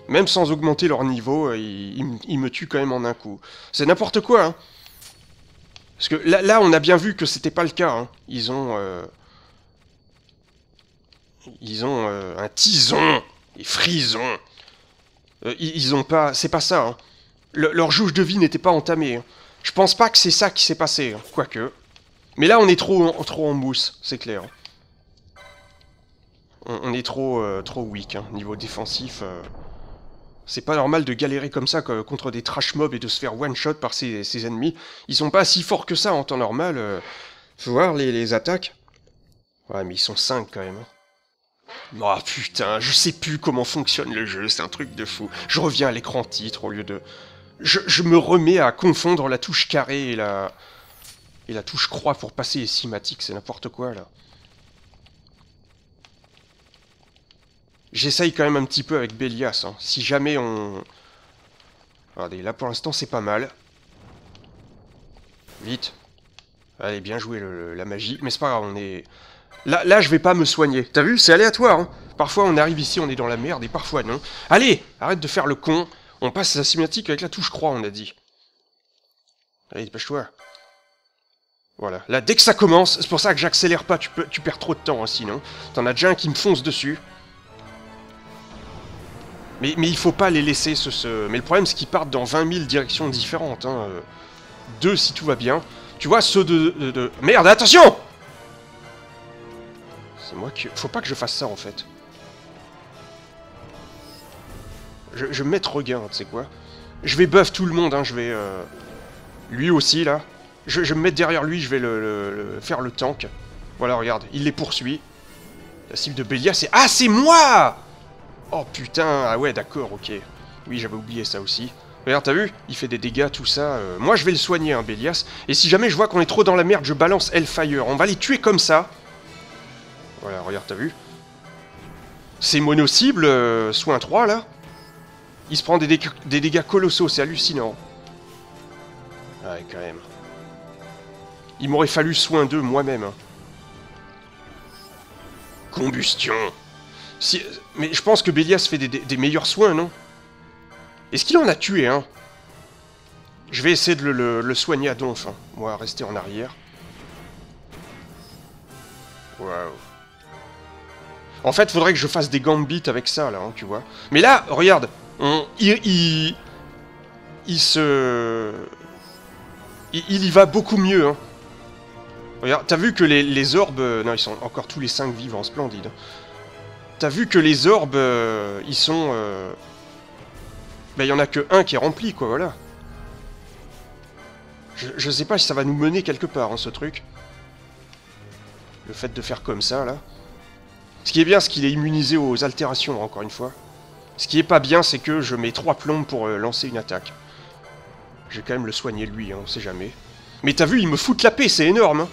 Même sans augmenter leur niveau, euh, ils, ils me tuent quand même en un coup. C'est n'importe quoi, hein parce que là, là on a bien vu que c'était pas le cas. Hein. Ils ont... Euh, ils ont euh, un tison et frison. Euh, ils, ont pas... C'est pas ça. Hein. leur jauge de vie n'était pas entamée. Hein. Je pense pas que c'est ça qui s'est passé. Quoique... Mais là, on est trop en, trop en mousse, c'est clair. On, est trop, trop weak, niveau défensif. C'est pas normal de galérer comme ça contre des trash mobs et de se faire one shot par ses, ennemis. Ils sont pas si forts que ça en temps normal. Euh. Faut voir les, attaques. Ouais, mais ils sont 5 quand même. Oh putain, je sais plus comment fonctionne le jeu, c'est un truc de fou. Je reviens à l'écran titre au lieu de. Je, me remets à confondre la touche carré et la. et la touche croix pour passer les cinématiques, c'est n'importe quoi là. J'essaye quand même un petit peu avec Bélias. Hein. Si jamais on... Regardez, là pour l'instant c'est pas mal. Vite. Allez, bien joué la magie. Mais c'est pas grave, on est... Là, là je vais pas me soigner. T'as vu C'est aléatoire. Hein parfois on arrive ici, on est dans la merde, et parfois non. Allez Arrête de faire le con. On passe à la cinématique avec la touche croix, on a dit. Allez, dépêche-toi. Voilà. Là, dès que ça commence, c'est pour ça que j'accélère pas, tu, perds trop de temps, sinon. T'en as déjà un qui me fonce dessus. Mais, mais il faut pas les laisser se... Mais le problème, c'est qu'ils partent dans 20 000 directions différentes. Hein. Deux, si tout va bien. Tu vois, ceux de... Merde, attention C'est moi qui... Faut pas que je fasse ça, en fait. Je, je me mettre, regain, tu sais quoi. Je vais buff tout le monde, hein, je vais... Euh, lui aussi, là. Je, vais me mettre derrière lui, je vais le, faire le tank. Voilà, regarde, il les poursuit. La cible de Bélia, c'est... Ah, c'est moi Oh putain, ah ouais, d'accord, ok. Oui, j'avais oublié ça aussi. Regarde, t'as vu Il fait des dégâts, tout ça. Euh, moi, je vais le soigner, hein, Bélias. Et si jamais je vois qu'on est trop dans la merde, je balance Hellfire. On va les tuer comme ça. Voilà, regarde, t'as vu C'est mono-cible, euh, soin 3, là. Il se prend des, des dégâts colossaux, c'est hallucinant. Ah ouais, quand même. Il m'aurait fallu soin 2 moi-même. Hein. Combustion si... Mais je pense que Bélias fait des, meilleurs soins, non Est-ce qu'il en a tué hein Je vais essayer de le, soigner à Donf, moi, rester en arrière. Waouh. En fait, faudrait que je fasse des gambits avec ça, là, hein, tu vois. Mais là, regarde, il, se... Il, y va beaucoup mieux, hein. Regarde, t'as vu que les, orbes... Euh, non, ils sont encore tous les 5 vivants, splendide. Hein. T'as vu que les orbes, euh, ils sont... Bah, euh, il ben, y en a que un qui est rempli, quoi, voilà. Je, sais pas si ça va nous mener quelque part, hein, ce truc. Le fait de faire comme ça, là. Ce qui est bien, c'est qu'il est immunisé aux altérations, encore une fois. Ce qui est pas bien, c'est que je mets trois plombes pour euh, lancer une attaque. Je vais quand même le soigner, lui, on hein, on sait jamais. Mais t'as vu, il me fout la paix, c'est énorme hein.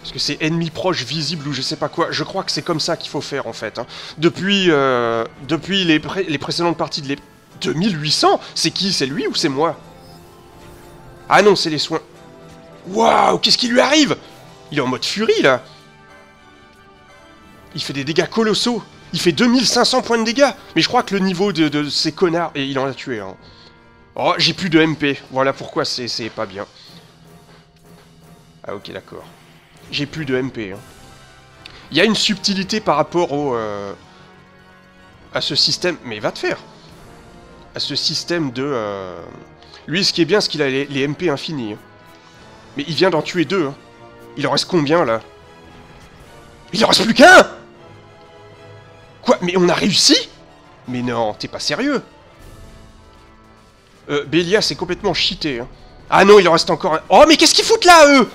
Parce que c'est ennemi proche, visible ou je sais pas quoi. Je crois que c'est comme ça qu'il faut faire en fait. Hein. Depuis, euh, depuis les, les précédentes parties de les 2800 C'est qui C'est lui ou c'est moi Ah non, c'est les soins. Waouh, qu'est-ce qui lui arrive Il est en mode furie là. Il fait des dégâts colossaux. Il fait 2500 points de dégâts. Mais je crois que le niveau de, de ces connards... Et il en a tué. Hein. Oh, j'ai plus de MP. Voilà pourquoi c'est pas bien. Ah ok, d'accord j'ai plus de MP. Hein. Il y a une subtilité par rapport au... Euh, à ce système... Mais va te faire À ce système de... Euh, lui, ce qui est bien, c'est qu'il a les, MP infinis. Hein. Mais il vient d'en tuer deux. Hein. Il en reste combien, là Il en reste plus qu'un Quoi Mais on a réussi Mais non, t'es pas sérieux euh, Bélia, c'est complètement cheaté. Ah non, il en reste encore un... Oh, mais qu'est-ce qu'ils foutent là, eux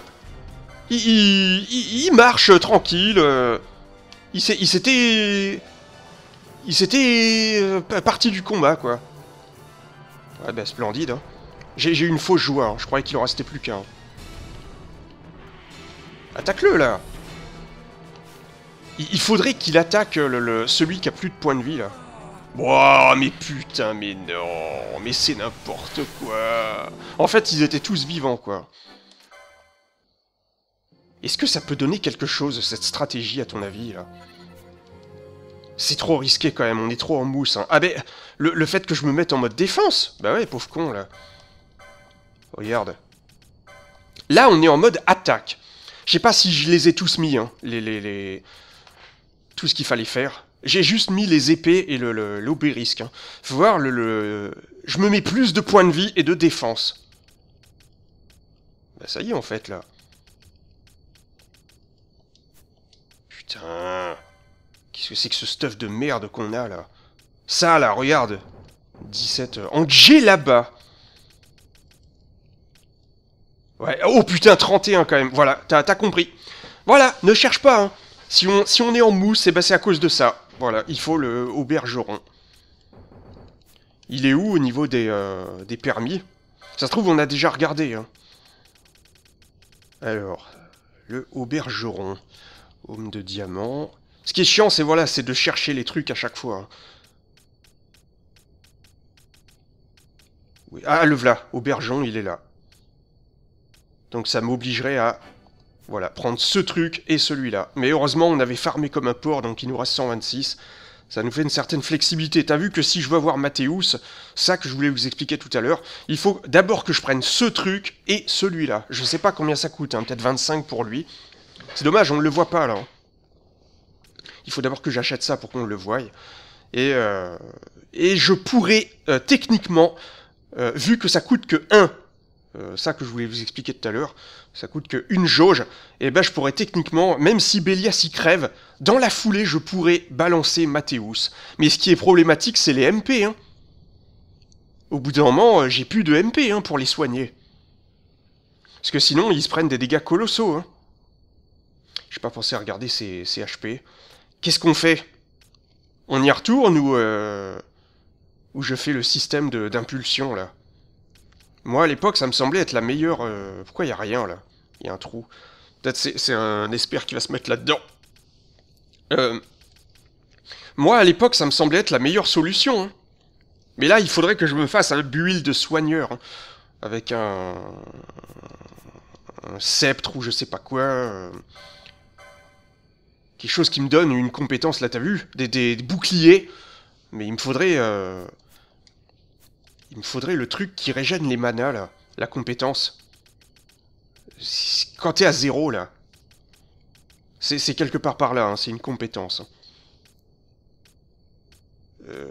il, marche tranquille. Euh, il s'était... Il s'était... Euh, parti du combat, quoi. Ouais, ah, bah splendide. Hein. J'ai eu une fausse joie, hein. je croyais qu'il en restait plus qu'un. Attaque-le, là Il, faudrait qu'il attaque celui qui a plus de points de vie, là. Oh, mais putain, mais non Mais c'est n'importe quoi En fait, ils étaient tous vivants, quoi. Est-ce que ça peut donner quelque chose, cette stratégie, à ton avis C'est trop risqué quand même, on est trop en mousse. Hein. Ah ben, le, fait que je me mette en mode défense Bah ouais, pauvre con, là. Regarde. Là, on est en mode attaque. Je sais pas si je les ai tous mis, hein, les, les, tout ce qu'il fallait faire. J'ai juste mis les épées et l'obérisque. Le, hein. Faut voir, le, le... je me mets plus de points de vie et de défense. Bah ça y est, en fait, là. Qu'est-ce que c'est que ce stuff de merde qu'on a là Ça là, regarde 17. en G là-bas Ouais. Oh putain, 31 quand même. Voilà, t'as compris. Voilà, ne cherche pas. Hein. Si, on, si on est en mousse, eh ben, c'est à cause de ça. Voilà, il faut le aubergeron. Il est où au niveau des, euh, des permis Ça se trouve, on a déjà regardé. Hein. Alors, le aubergeron. Homme de diamant. Ce qui est chiant, c'est voilà, c'est de chercher les trucs à chaque fois. Hein. Oui. Ah, le voilà, aubergeon, il est là. Donc ça m'obligerait à voilà, prendre ce truc et celui-là. Mais heureusement, on avait farmé comme un porc, donc il nous reste 126. Ça nous fait une certaine flexibilité. T'as vu que si je veux avoir Mathéus, ça que je voulais vous expliquer tout à l'heure, il faut d'abord que je prenne ce truc et celui-là. Je sais pas combien ça coûte, hein, peut-être 25 pour lui. C'est dommage, on ne le voit pas là. Hein. Il faut d'abord que j'achète ça pour qu'on le voie. Et, euh, et je pourrais euh, techniquement, euh, vu que ça coûte que 1, ça que je voulais vous expliquer tout à l'heure, ça coûte que une jauge, et eh ben je pourrais techniquement, même si Bélias y crève, dans la foulée je pourrais balancer Mathéus. Mais ce qui est problématique c'est les MP. Hein. Au bout d'un moment, j'ai plus de MP hein, pour les soigner. Parce que sinon ils se prennent des dégâts colossaux. Hein. J'ai pas pensé à regarder ces HP. Qu'est-ce qu'on fait On y retourne ou... Euh, ou je fais le système d'impulsion, là Moi, à l'époque, ça me semblait être la meilleure... Euh, pourquoi y a rien, là Il Y a un trou. Peut-être c'est un espère qui va se mettre là-dedans. Euh, moi, à l'époque, ça me semblait être la meilleure solution. Hein. Mais là, il faudrait que je me fasse un buil de soigneur. Hein, avec un... un sceptre ou je sais pas quoi quelque chose qui me donne une compétence, là t'as vu, des, boucliers, mais il me faudrait... Euh, il me faudrait le truc qui régène les manas, là, la compétence. Quand t'es à zéro, là, c'est quelque part par là, hein, c'est une compétence. Euh,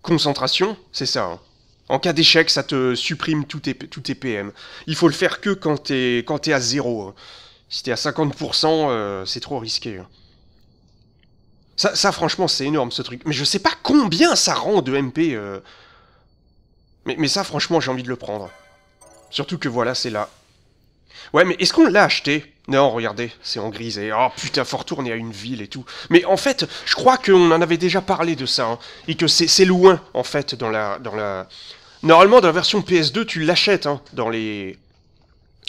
concentration, c'est ça. Hein. En cas d'échec, ça te supprime tout tes, tout PM. Il faut le faire que quand t'es à zéro. Hein. Si t'es à 50%, euh, c'est trop risqué. Ça, franchement, c'est énorme ce truc. Mais je sais pas combien ça rend de MP. Euh. Mais, ça, franchement, j'ai envie de le prendre. Surtout que voilà, c'est là. Ouais, mais est-ce qu'on l'a acheté Non, regardez, c'est en gris et... Oh putain, fort tourné à une ville et tout. Mais en fait, je crois qu'on en avait déjà parlé de ça, hein, et que c'est loin, en fait, dans la... dans la. Normalement, dans la version PS2, tu l'achètes, hein, dans les...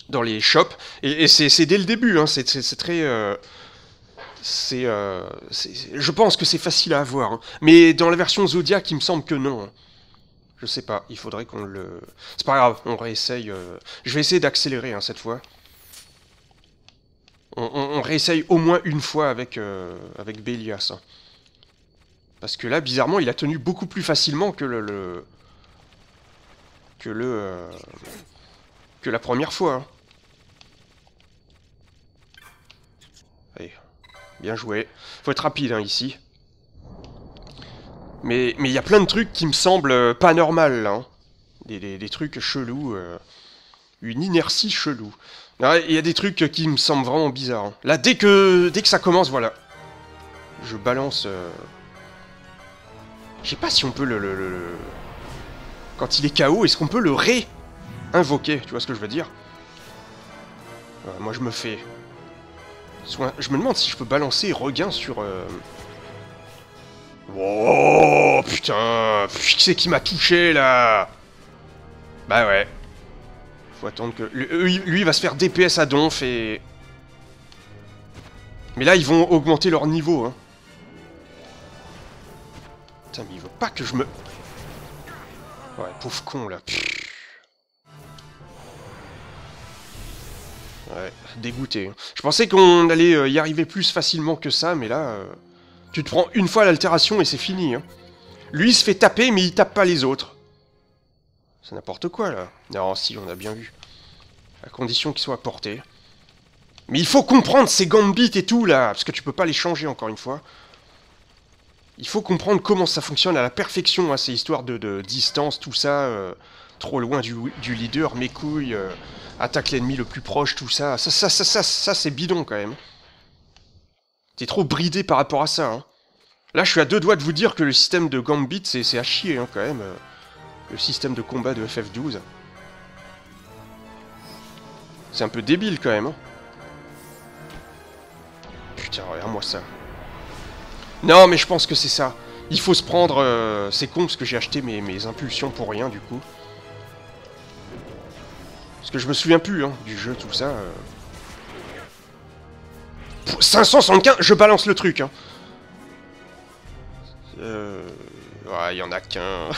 dans les shops, et, c'est dès le début, hein, c'est très... Euh, euh, c'est, je pense que c'est facile à avoir. Hein. Mais dans la version Zodiac, il me semble que non. Hein. Je sais pas, il faudrait qu'on le... C'est pas grave, on réessaye. Euh, je vais essayer d'accélérer hein, cette fois. On, réessaye au moins une fois avec, euh, avec Bélias. Parce que là, bizarrement, il a tenu beaucoup plus facilement que le... Que le... Que la première fois. Bien joué. Faut être rapide, hein, ici. Mais il y a plein de trucs qui me semblent euh, pas normal, là. Hein. Des, trucs chelous. Euh, une inertie chelou. Ah, il y a des trucs qui me semblent vraiment bizarres. Hein. Là, dès que, dès que ça commence, voilà. Je balance... Euh, je sais pas si on peut le... Quand il est KO, est-ce qu'on peut le ré-invoquer Tu vois ce que je veux dire Moi, je me fais... Je me demande si je peux balancer regain sur... Euh, oh putain Qui c'est qui m'a touché là Bah ouais. Faut attendre que... Euh, lui, il va se faire DPS à donf et... Mais là, ils vont augmenter leur niveau. Hein. Putain, mais il veut pas que je me... Ouais, pauvre con là. Pfff. dégoûté. Je pensais qu'on allait euh, y arriver plus facilement que ça, mais là... Euh, tu te prends une fois l'altération et c'est fini. Hein. Lui, il se fait taper, mais il tape pas les autres. C'est n'importe quoi, là. Non, si, on a bien vu. À condition qu'ils soit portés. Mais il faut comprendre ces gambits et tout, là, parce que tu peux pas les changer, encore une fois. Il faut comprendre comment ça fonctionne à la perfection, hein, ces histoires de, distance, tout ça... Euh trop loin du, leader, mes couilles, euh, attaque l'ennemi le plus proche, tout ça. Ça, ça, ça, ça, ça c'est bidon quand même. T'es trop bridé par rapport à ça. Hein. Là, je suis à deux doigts de vous dire que le système de Gambit, c'est à chier hein, quand même. Euh, le système de combat de FF12. C'est un peu débile quand même. Hein. Putain, regarde-moi ça. Non, mais je pense que c'est ça. Il faut se prendre... Euh, c'est con parce que j'ai acheté mes impulsions pour rien du coup. Parce que je me souviens plus hein, du jeu, tout ça. 575 euh. Je balance le truc hein. Euh... Ouais, il y en a qu'un.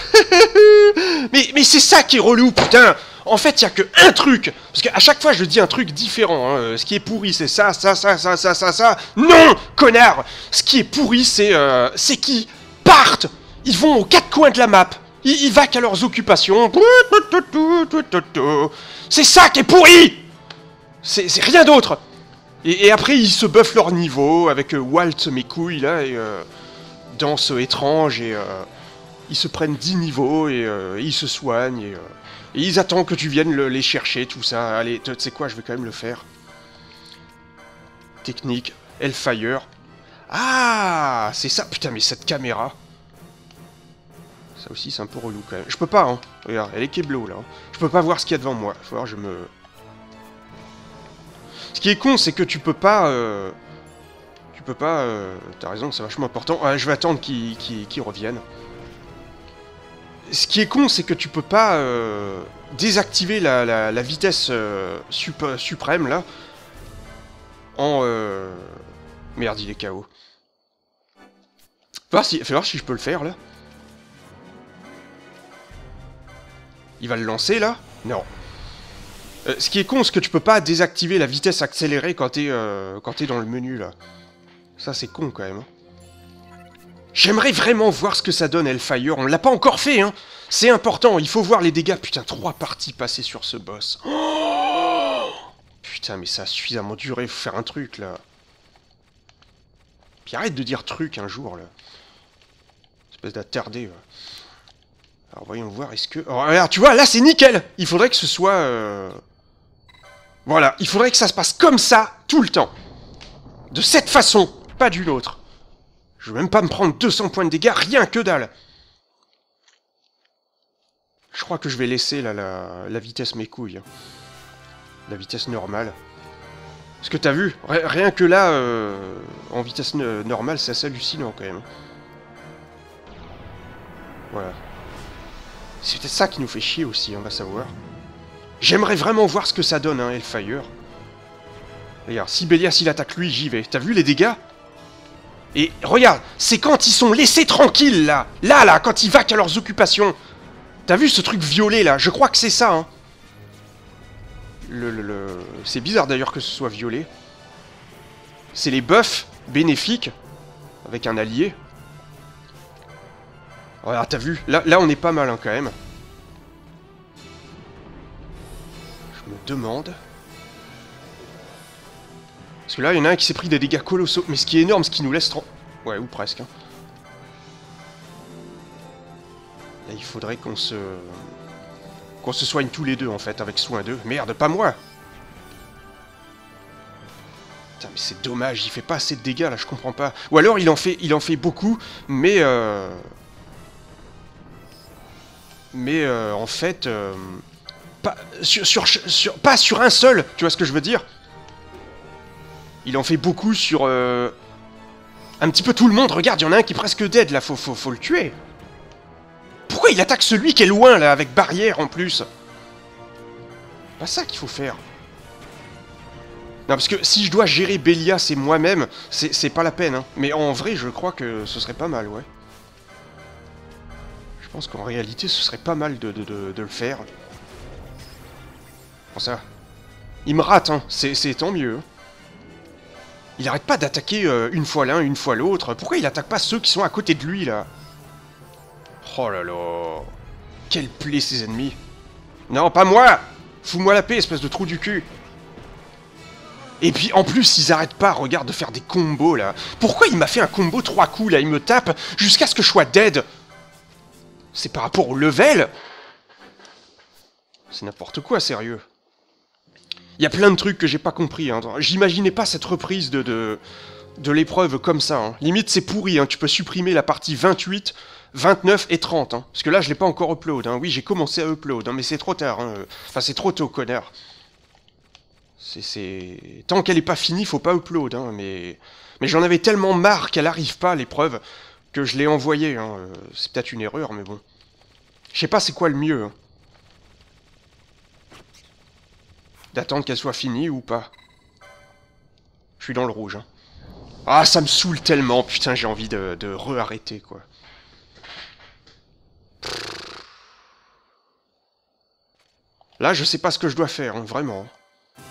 mais mais c'est ça qui est relou, putain En fait, il y a que un truc Parce qu'à chaque fois, je dis un truc différent. Hein. Euh, ce qui est pourri, c'est ça, ça, ça, ça, ça, ça, ça. Non Connard Ce qui est pourri, c'est... Euh, c'est qui Partent Ils vont aux quatre coins de la map ils, ils à leurs occupations. C'est ça qui est pourri C'est rien d'autre et, après, ils se buffent leur niveau avec euh, Walt, mes couilles, là, et euh, ce étrange, et euh, ils se prennent 10 niveaux, et, ils se soignent, et, ils attendent que tu viennes les chercher, tout ça. Allez, tu sais quoi, je vais quand même le faire. Technique, Hellfire. Ah, c'est ça, putain, mais cette caméra. Ça aussi, c'est un peu relou quand même. Je peux pas, hein. Regarde, elle est keblo là. Hein. Je peux pas voir ce qu'il y a devant moi. Faut voir, je me. Ce qui est con, c'est que tu peux pas. Euh, tu peux pas. Euh, t'as raison, c'est vachement important. Ah, je vais attendre qu'il revienne. reviennent. Ce qui est con, c'est que tu peux pas euh, désactiver la, vitesse suprême là. En. Merde, il est KO. Fais Faut voir si je peux le faire là. Il va le lancer, là Non. Euh, ce qui est con, c'est que tu peux pas désactiver la vitesse accélérée quand t'es euh, dans le menu, là. Ça, c'est con, quand même. Hein. J'aimerais vraiment voir ce que ça donne, Hellfire. On l'a pas encore fait, hein C'est important, il faut voir les dégâts. Putain, trois parties passées sur ce boss. Oh Putain, mais ça a suffisamment duré, faut faire un truc, là. Puis arrête de dire truc un jour, là. Espèce d'attardé, là. Alors voyons voir, est-ce que... tu vois, là c'est nickel Il faudrait que ce soit... Euh, voilà, il faudrait que ça se passe comme ça, tout le temps. De cette façon, pas d'une autre. Je veux même pas me prendre 200 points de dégâts, rien que dalle Je crois que je vais laisser là, la, la vitesse mes couilles. Hein. La vitesse normale. Est-ce que t'as vu, rien que là, euh, en vitesse normale, c'est assez hallucinant quand même. Hein. Voilà, c'est peut-être ça qui nous fait chier aussi, on va savoir. J'aimerais vraiment voir ce que ça donne, hein, Hellfire. Regarde, si Bélias il attaque lui, j'y vais. T'as vu les dégâts Et regarde, c'est quand ils sont laissés tranquilles, là Là, là, quand ils vaquent à leurs occupations T'as vu ce truc violet, là Je crois que c'est ça, hein le, le, C'est bizarre, d'ailleurs, que ce soit violet. C'est les buffs bénéfiques, avec un allié ah, t'as vu là, là, on est pas mal, hein, quand même. Je me demande... Parce que là, il y en a un qui s'est pris des dégâts colossaux. Mais ce qui est énorme, ce qui nous laisse... Ouais, ou presque. Hein. Là, il faudrait qu'on se... Qu'on se soigne tous les deux, en fait, avec soin d'eux. Merde, pas moi Putain, mais c'est dommage, il fait pas assez de dégâts, là, je comprends pas. Ou alors, il en fait, il en fait beaucoup, mais... Euh mais euh, en fait, euh, pas, sur, pas sur un seul, tu vois ce que je veux dire Il en fait beaucoup sur euh, un petit peu tout le monde. Regarde, il y en a un qui est presque dead, là, faut, faut, faut le tuer. Pourquoi il attaque celui qui est loin, là, avec barrière en plus Pas ça qu'il faut faire. Non, parce que si je dois gérer Bélias c'est moi-même, c'est pas la peine. Hein. Mais en vrai, je crois que ce serait pas mal, ouais. Je pense qu'en réalité, ce serait pas mal de, le faire. ça. Il me rate, hein. C'est tant mieux. Hein. Il arrête pas d'attaquer euh, une fois l'un, une fois l'autre. Pourquoi il attaque pas ceux qui sont à côté de lui, là Oh là là Quelle plaie, ces ennemis Non, pas moi Fous-moi la paix, espèce de trou du cul et puis en plus, ils arrêtent pas, regarde, de faire des combos là. Pourquoi il m'a fait un combo trois coups là Il me tape jusqu'à ce que je sois dead. C'est par rapport au level C'est n'importe quoi, sérieux. Il y a plein de trucs que j'ai pas compris. Hein. J'imaginais pas cette reprise de, de, l'épreuve comme ça. Hein. Limite, c'est pourri. Hein. Tu peux supprimer la partie 28, 29 et 30. Parce que là, je l'ai pas encore upload. Oui, j'ai commencé à upload, mais c'est trop tard. Enfin, c'est trop tôt, connard. C'est... Tant qu'elle est pas finie, faut pas upload, hein, mais... Mais j'en avais tellement marre qu'elle arrive pas, l'épreuve, que je l'ai envoyé. Hein. Euh, c'est peut-être une erreur, mais bon. Je sais pas c'est quoi le mieux. Hein. D'attendre qu'elle soit finie ou pas. Je suis dans le rouge. Hein. Ah, ça me saoule tellement. Putain, j'ai envie de, de re-arrêter, quoi. Là, je sais pas ce que je dois faire, hein, vraiment. Hein.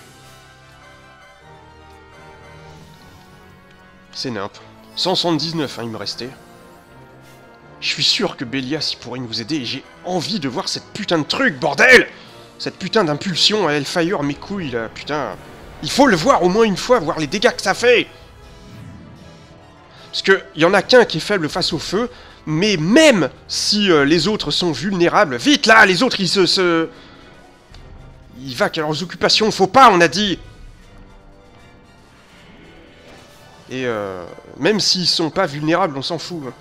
C'est nimp. 179, il me restait. Je suis sûr que Bélias pourrait nous aider et j'ai envie de voir cette putain de truc, bordel Cette putain d'impulsion à Hellfire, mes couilles, là, putain. Il faut le voir au moins une fois, voir les dégâts que ça fait Parce qu'il y en a qu'un qui est faible face au feu, mais même si euh, les autres sont vulnérables, vite là, les autres ils se... se... Ils vaquent à leurs occupations, faut pas, on a dit Et euh, même s'ils sont pas vulnérables, on s'en fout. Hein.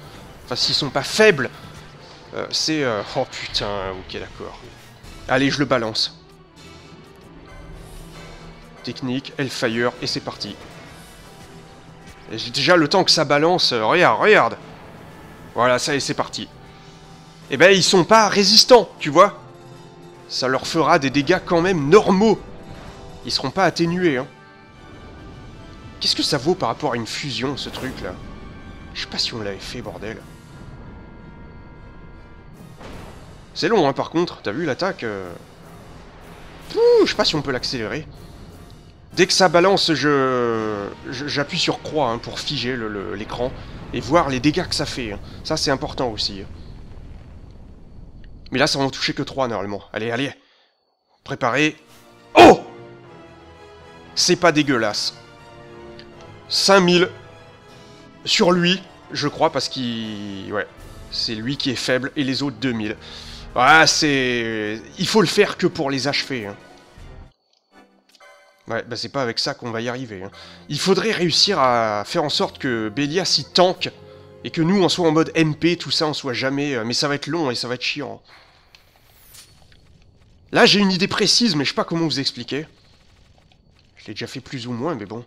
Enfin, s'ils sont pas faibles, euh, c'est... Euh, oh putain, ok, d'accord. Allez, je le balance. Technique, Hellfire, et c'est parti. J'ai déjà, le temps que ça balance... Euh, regarde, regarde Voilà, ça et c'est parti. Eh ben, ils sont pas résistants, tu vois Ça leur fera des dégâts quand même normaux. Ils seront pas atténués, hein. Qu'est-ce que ça vaut par rapport à une fusion, ce truc-là Je sais pas si on l'avait fait, bordel. C'est long, hein, par contre. T'as vu l'attaque euh. Je sais pas si on peut l'accélérer. Dès que ça balance, je j'appuie sur croix hein, pour figer l'écran et voir les dégâts que ça fait. Hein. Ça, c'est important aussi. Hein. Mais là, ça va toucher que 3, normalement. Allez, allez. Préparez. Oh C'est pas dégueulasse. 5000 sur lui, je crois, parce qu'il... Ouais, c'est lui qui est faible et les autres 2000. Ah, c'est... Il faut le faire que pour les achever. Hein. Ouais, bah c'est pas avec ça qu'on va y arriver. Hein. Il faudrait réussir à faire en sorte que Bélias s'y tanque et que nous, on soit en mode MP, tout ça, on soit jamais... Euh, mais ça va être long et ça va être chiant. Là, j'ai une idée précise, mais je sais pas comment vous expliquer. Je l'ai déjà fait plus ou moins, mais bon.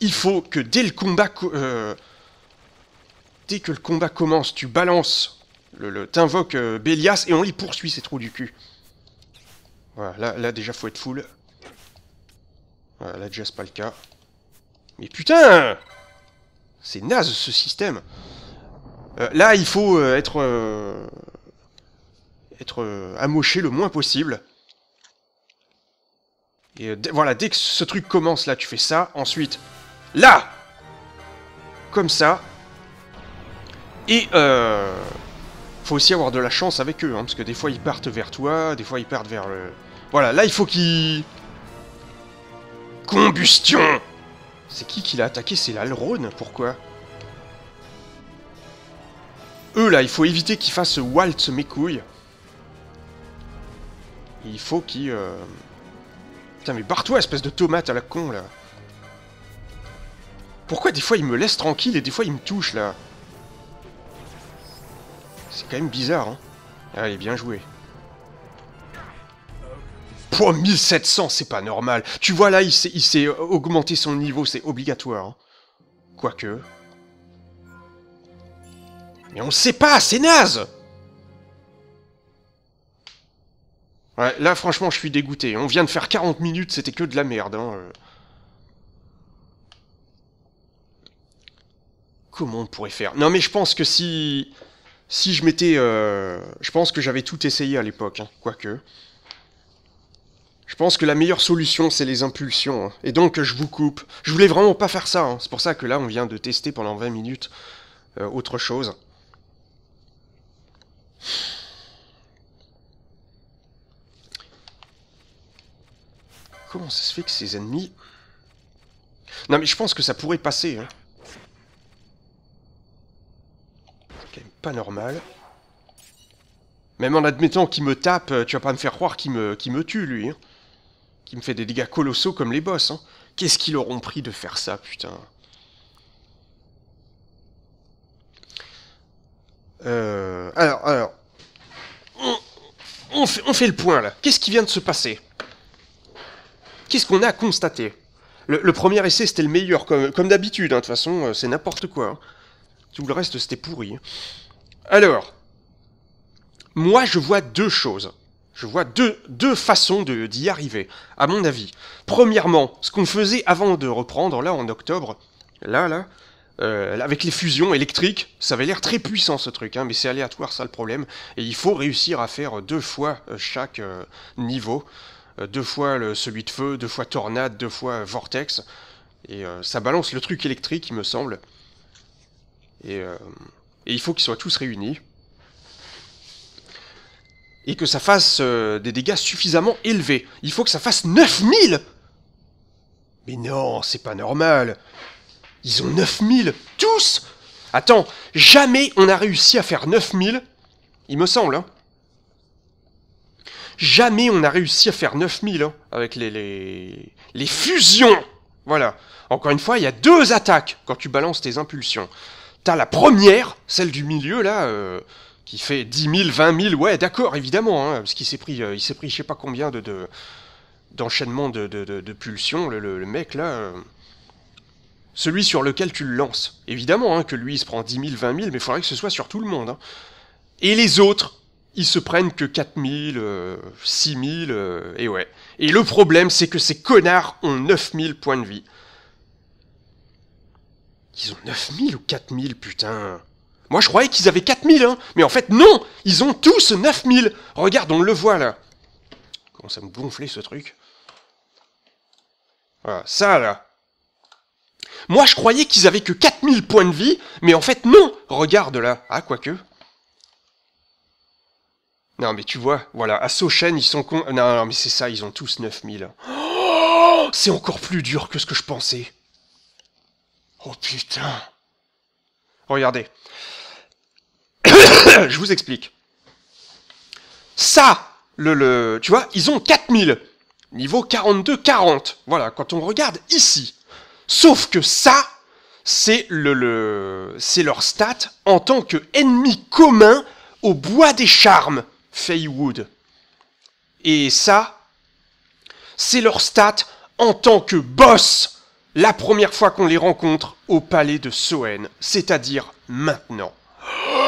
Il faut que dès le combat... Euh, dès que le combat commence, tu balances le, t'invoques euh, Bélias et on y poursuit ces trous du cul. Voilà, là, déjà faut être full. Voilà, là déjà c'est pas le cas. Mais putain C'est naze ce système euh, Là il faut euh, être... être amoché le moins possible. Et voilà, dès que ce truc commence là, tu fais ça. Ensuite, là Comme ça. Et... Euh, faut aussi avoir de la chance avec eux, hein, parce que des fois ils partent vers toi, des fois ils partent vers le... Voilà, là il faut qu'ils... Combustion C'est qui qui l'a attaqué C'est l'Alrone, pourquoi Eux là, il faut éviter qu'ils fassent waltz mes couilles. Il faut qu'ils... Euh, Putain mais barre-toi espèce de tomate à la con là Pourquoi des fois ils me laissent tranquille et des fois ils me touchent là c'est quand même bizarre, hein Allez, ah, bien joué. point 1700, c'est pas normal. Tu vois, là, il s'est euh, augmenté son niveau, c'est obligatoire. Hein. Quoique... Mais on sait pas, c'est naze Ouais, là, franchement, je suis dégoûté. On vient de faire 40 minutes, c'était que de la merde, hein, euh. Comment on pourrait faire Non, mais je pense que si si je m'étais... Euh, je pense que j'avais tout essayé à l'époque, hein, quoique. Je pense que la meilleure solution, c'est les impulsions. Hein. Et donc, je vous coupe. Je voulais vraiment pas faire ça. Hein. C'est pour ça que là, on vient de tester pendant 20 minutes euh, autre chose. Comment ça se fait que ces ennemis... Non, mais je pense que ça pourrait passer. Hein. pas normal. Même en admettant qu'il me tape, euh, tu vas pas me faire croire qu'il me, qu'il me tue, lui. Qui hein. Qu'il me fait des dégâts colossaux comme les boss. Hein. Qu'est-ce qu'ils auront pris de faire ça, putain euh, Alors, alors... On, fait, on fait le point, là. Qu'est-ce qui vient de se passer Qu'est-ce qu'on a constaté le, le, premier essai, c'était le meilleur, comme, comme d'habitude. Hein, de toute façon, euh, c'est n'importe quoi. Tout le reste, c'était pourri. Alors, moi je vois deux choses. Je vois deux, deux façons d'y arriver, à mon avis. Premièrement, ce qu'on faisait avant de reprendre, là en octobre, là, là, euh, avec les fusions électriques, ça avait l'air très puissant ce truc, hein, mais c'est aléatoire ça le problème, et il faut réussir à faire deux fois euh, chaque euh, niveau, deux fois le, celui de feu, deux fois tornade, deux fois vortex, et ça balance le truc électrique il me semble. Et et il faut qu'ils soient tous réunis, et que ça fasse euh, des dégâts suffisamment élevés. Il faut que ça fasse 9000 Mais non, c'est pas normal. Ils ont 9000 Tous Attends, jamais on a réussi à faire 9000, il me semble, hein. Jamais on a réussi à faire 9000 hein, avec les, les, les fusions Voilà. Encore une fois, il y a deux attaques quand tu balances tes impulsions. T'as la première, celle du milieu, là, euh, qui fait 10 000, 20 000, ouais, d'accord, évidemment, hein, parce qu'il s'est pris, euh, il je sais pas combien de, de d'enchaînement de, pulsions, le, mec là. Euh. celui sur lequel tu le lances. Évidemment hein, que lui il se prend 10 000, 20 000, mais il faudrait que ce soit sur tout le monde. Hein. Et les autres, ils se prennent que 4 000, 6 000, et ouais. Et le problème c'est que ces connards ont 9 000 points de vie. Ils ont 9000 ou 4000, putain. Moi, je croyais qu'ils avaient 4000, hein. Mais en fait, non Ils ont tous 9000 Regarde, on le voit, là. Comment ça me gonflait, ce truc Voilà, ah, ça, là. Moi, je croyais qu'ils avaient que 4000 points de vie, mais en fait, non Regarde, là. Ah, quoique. Non, mais tu vois, voilà, à Sochen, ils sont con... Non, non, mais c'est ça, ils ont tous 9000. C'est encore plus dur que ce que je pensais. Oh putain Regardez. Je vous explique. Ça, le, le, tu vois, ils ont 4000. Niveau 42-40. Voilà, quand on regarde ici. Sauf que ça, c'est le, le c'est leur stat en tant que commun au bois des charmes, Feywood. Et ça, c'est leur stat en tant que boss, la première fois qu'on les rencontre au palais de Soen, c'est-à-dire maintenant.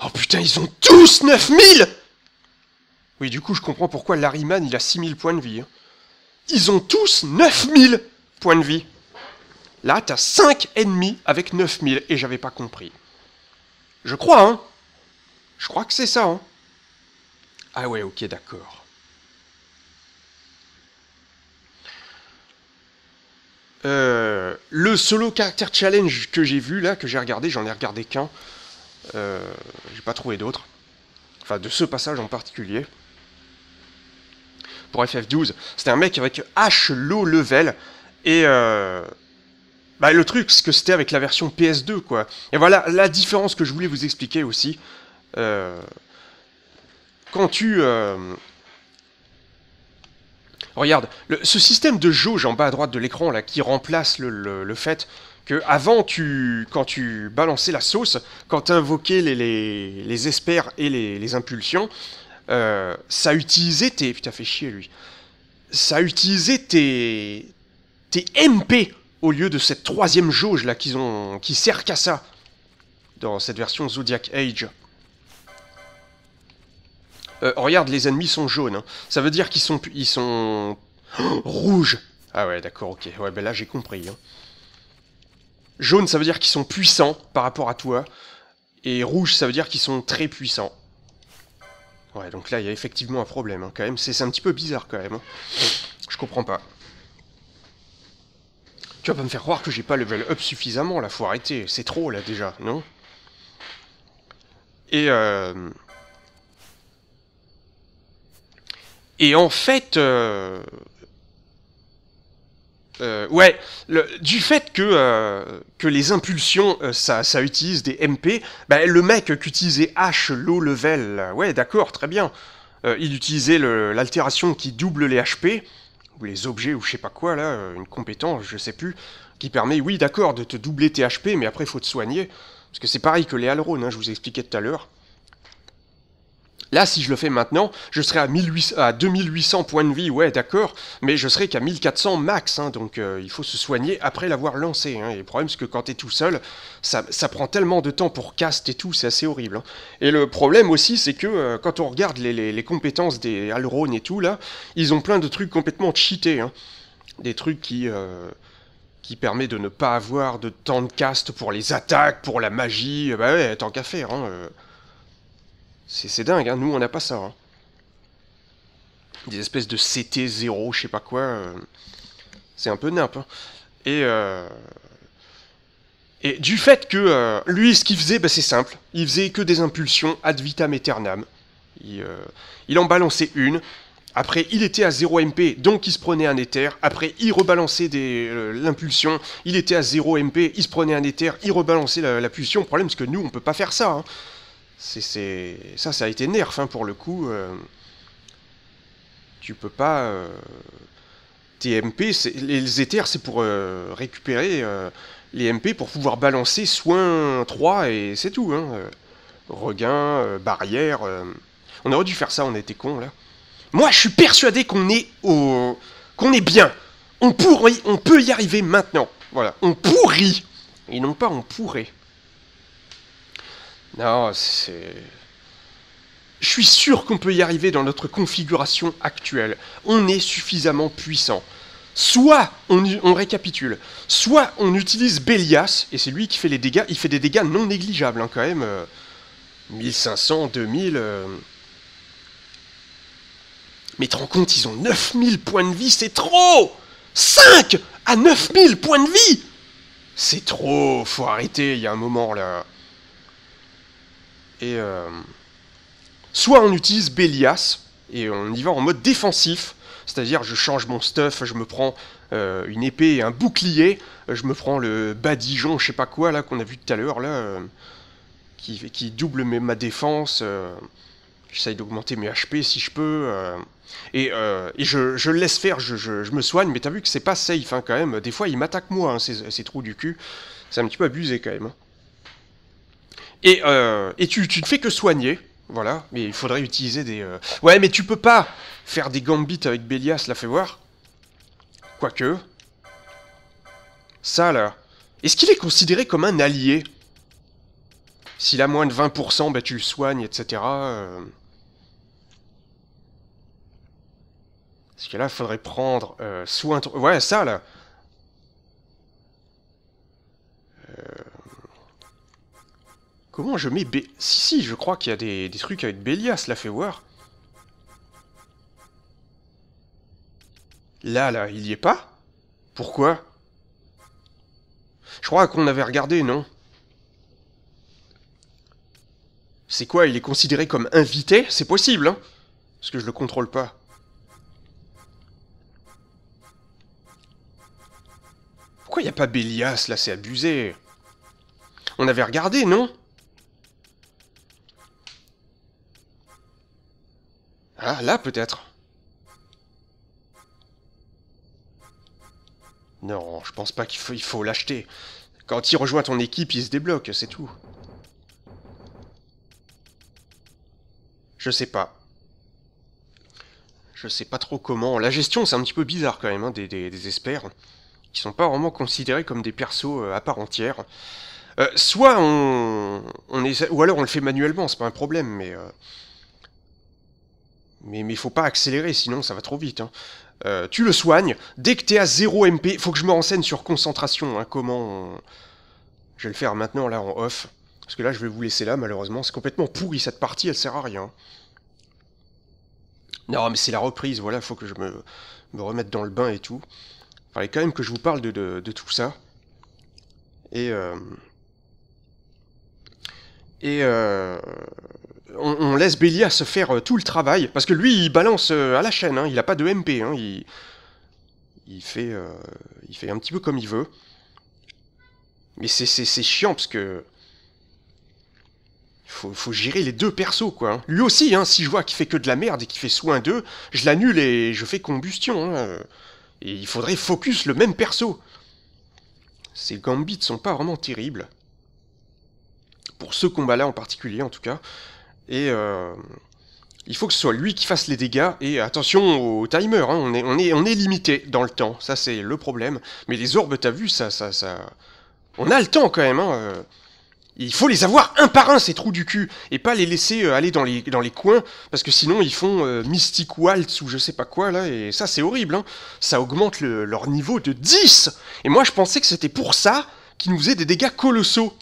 Oh putain, ils ont tous 9000 Oui, du coup, je comprends pourquoi Lariman, il a 6000 points de vie. Hein. Ils ont tous 9000 points de vie. Là, t'as 5 ennemis avec 9000, et j'avais pas compris. Je crois, hein Je crois que c'est ça, hein Ah ouais, ok, d'accord. Euh, le solo character challenge que j'ai vu là, que j'ai regardé, j'en ai regardé qu'un. Euh, j'ai pas trouvé d'autres. Enfin, de ce passage en particulier. Pour FF12, c'était un mec avec H low level. Et euh, bah, le truc, c'est que c'était avec la version PS2, quoi. Et voilà la différence que je voulais vous expliquer aussi. quand tu Regarde, ce système de jauge en bas à droite de l'écran là qui remplace le, fait que avant tu, quand tu balançais la sauce, quand tu invoquais les, les, espères et les, impulsions, euh, ça utilisait tes... Putain, fait chier lui. Ça utilisait tes... tes MP au lieu de cette troisième jauge là qu'ils ont... qui sert qu'à ça dans cette version Zodiac Age. Euh, regarde, les ennemis sont jaunes. Hein. Ça veut dire qu'ils sont... Ils sont... rouges Ah ouais, d'accord, ok. Ouais, ben là, j'ai compris. Hein. Jaune, ça veut dire qu'ils sont puissants par rapport à toi. Et rouge, ça veut dire qu'ils sont très puissants. Ouais, donc là, il y a effectivement un problème, hein, quand même. C'est un petit peu bizarre, quand même. Je comprends pas. Tu vas pas me faire croire que j'ai pas level up suffisamment, là. Faut arrêter. C'est trop, là, déjà, non Et... Euh... Et en fait, euh, euh, ouais, du fait que, euh, que les impulsions, ça, utilise des MP, bah, ben, le mec qui utilisait H low level, ouais, d'accord, très bien. il utilisait l'altération qui double les HP, ou les objets, ou je sais pas quoi, là, une compétence, je sais plus, qui permet, oui, d'accord, de te doubler tes HP, mais après, il faut te soigner. Parce que c'est pareil que les Alrons, hein, je vous expliquais tout à l'heure. Là, si je le fais maintenant, je serai à, 1800, 2800 points de vie, ouais, d'accord, mais je serai qu'à 1400 max, hein, donc euh, il faut se soigner après l'avoir lancé. Hein. et le problème, c'est que quand t'es tout seul, ça, prend tellement de temps pour cast et tout, c'est assez horrible. Hein. Et le problème aussi, c'est que euh, quand on regarde les, compétences des Alrone et tout, là, ils ont plein de trucs complètement cheatés. Des trucs qui... Euh qui permet de ne pas avoir de temps de cast pour les attaques, pour la magie, bah ouais, tant qu'à faire. Hein. Euh. C'est dingue, hein. nous on n'a pas ça. Hein. Des espèces de CT0, je sais pas quoi. Euh, c'est un peu nimp. Hein. Euh, et, du fait que euh, lui, ce qu'il faisait, bah, c'est simple. Il faisait que des impulsions ad vitam aeternam. Il, en balançait une. Après, il était à 0 MP, donc il se prenait un éther. Après, il rebalançait l'impulsion. Il était à 0 MP, il se prenait un éther, il rebalançait la, pulsion. Le problème, c'est que nous, on peut pas faire ça c'est, ça, ça a été nerf hein, pour le coup. Euh, tu peux pas. Euh, tes TMP, les éthers, c'est pour euh, récupérer les MP pour pouvoir balancer soin 3 et c'est tout. Hein, regain, barrière. On aurait dû faire ça, on était con là. Moi, je suis persuadé qu'on est au. qu'on est bien. On pourrait, on peut y arriver maintenant. Voilà, on pourrit. Et non pas on pourrait. Non, c'est... Je suis sûr qu'on peut y arriver dans notre configuration actuelle. On est suffisamment puissant. Soit on, récapitule, soit on utilise Bélias, et c'est lui qui fait les dégâts, il fait des dégâts non négligeables hein, quand même. 1500, euh, 2000... Euh. Mais te rends compte, ils ont 9000 points de vie, c'est trop 5 à 9000 points de vie C'est trop, faut arrêter, il y a un moment là. Et euh, soit on utilise Bélias, et on y va en mode défensif, c'est-à-dire je change mon stuff, je me prends euh, une épée et un bouclier, je me prends le badigeon, je sais pas quoi, là, qu'on a vu tout à l'heure, là, euh, qui, double ma défense, j'essaye d'augmenter mes HP si je peux, et, je, laisse faire, je, me soigne, mais t'as vu que c'est pas safe, hein, quand même, des fois il m'attaque moi, hein, ces, trous du cul, c'est un petit peu abusé quand même. Hein. Et, euh, tu, ne fais que soigner. Voilà, mais il faudrait utiliser des... Euh, ouais, mais tu peux pas faire des gambits avec Bélias, la fait voir. Quoique... Ça, là... Est-ce qu'il est considéré comme un allié S'il a moins de 20%, bah tu le soignes, etc. est euh. Parce que là, il faudrait prendre soin... Ouais, ça, là euh... Comment je mets... Bélias Si, si, je crois qu'il y a des, trucs avec Bélias, là, fait voir. Là, là, il y est pas Pourquoi Je crois qu'on avait regardé, non C'est quoi, il est considéré comme invité C'est possible, hein Parce que je le contrôle pas. Pourquoi il n'y a pas Bélias, là C'est abusé. On avait regardé, non Ah, là peut-être Non, je pense pas qu'il faut, il faut l'acheter. Quand il rejoint ton équipe, il se débloque, c'est tout. Je sais pas. Je sais pas trop comment. La gestion, c'est un petit peu bizarre quand même, hein, des, experts. Qui sont pas vraiment considérés comme des persos euh, à part entière. Euh, soit on, ou alors on le fait manuellement, c'est pas un problème, mais euh, mais il faut pas accélérer, sinon ça va trop vite. Hein. Euh, tu le soignes. Dès que t'es à 0 MP, faut que je me renseigne sur concentration. Hein. comment Je vais le faire maintenant, là, en off. Parce que là, je vais vous laisser là, malheureusement. C'est complètement pourri, cette partie, elle sert à rien. Non, mais c'est la reprise, voilà, faut que je me, me remette dans le bain et tout. Il fallait quand même que je vous parle de, tout ça. Et... Euh, et... Euh on, laisse Bélia se faire euh, tout le travail, parce que lui, il balance euh, à la chaîne, hein, il n'a pas de MP, hein, il, il, fait, euh, il fait un petit peu comme il veut. Mais c'est chiant, parce que... Faut, faut gérer les deux persos, quoi. Hein. Lui aussi, hein, si je vois qu'il fait que de la merde et qu'il fait soin d'eux, je l'annule et je fais combustion. Et il faudrait focus le même perso. Ces gambits sont pas vraiment terribles. Pour ce combat-là en particulier, en tout cas. Et euh, il faut que ce soit lui qui fasse les dégâts. Et attention au timer, hein. on, est, limité dans le temps. Ça, c'est le problème. Mais les orbes, t'as vu, ça, ça, ça. On a le temps quand même. Hein. Euh, il faut les avoir un par un, ces trous du cul, et pas les laisser euh, aller dans les, dans les coins, parce que sinon ils font Mystic Waltz ou je sais pas quoi, là, et ça c'est horrible, hein. Ça augmente leur niveau de 10 Et moi je pensais que c'était pour ça qu'ils nous faisaient des dégâts colossaux.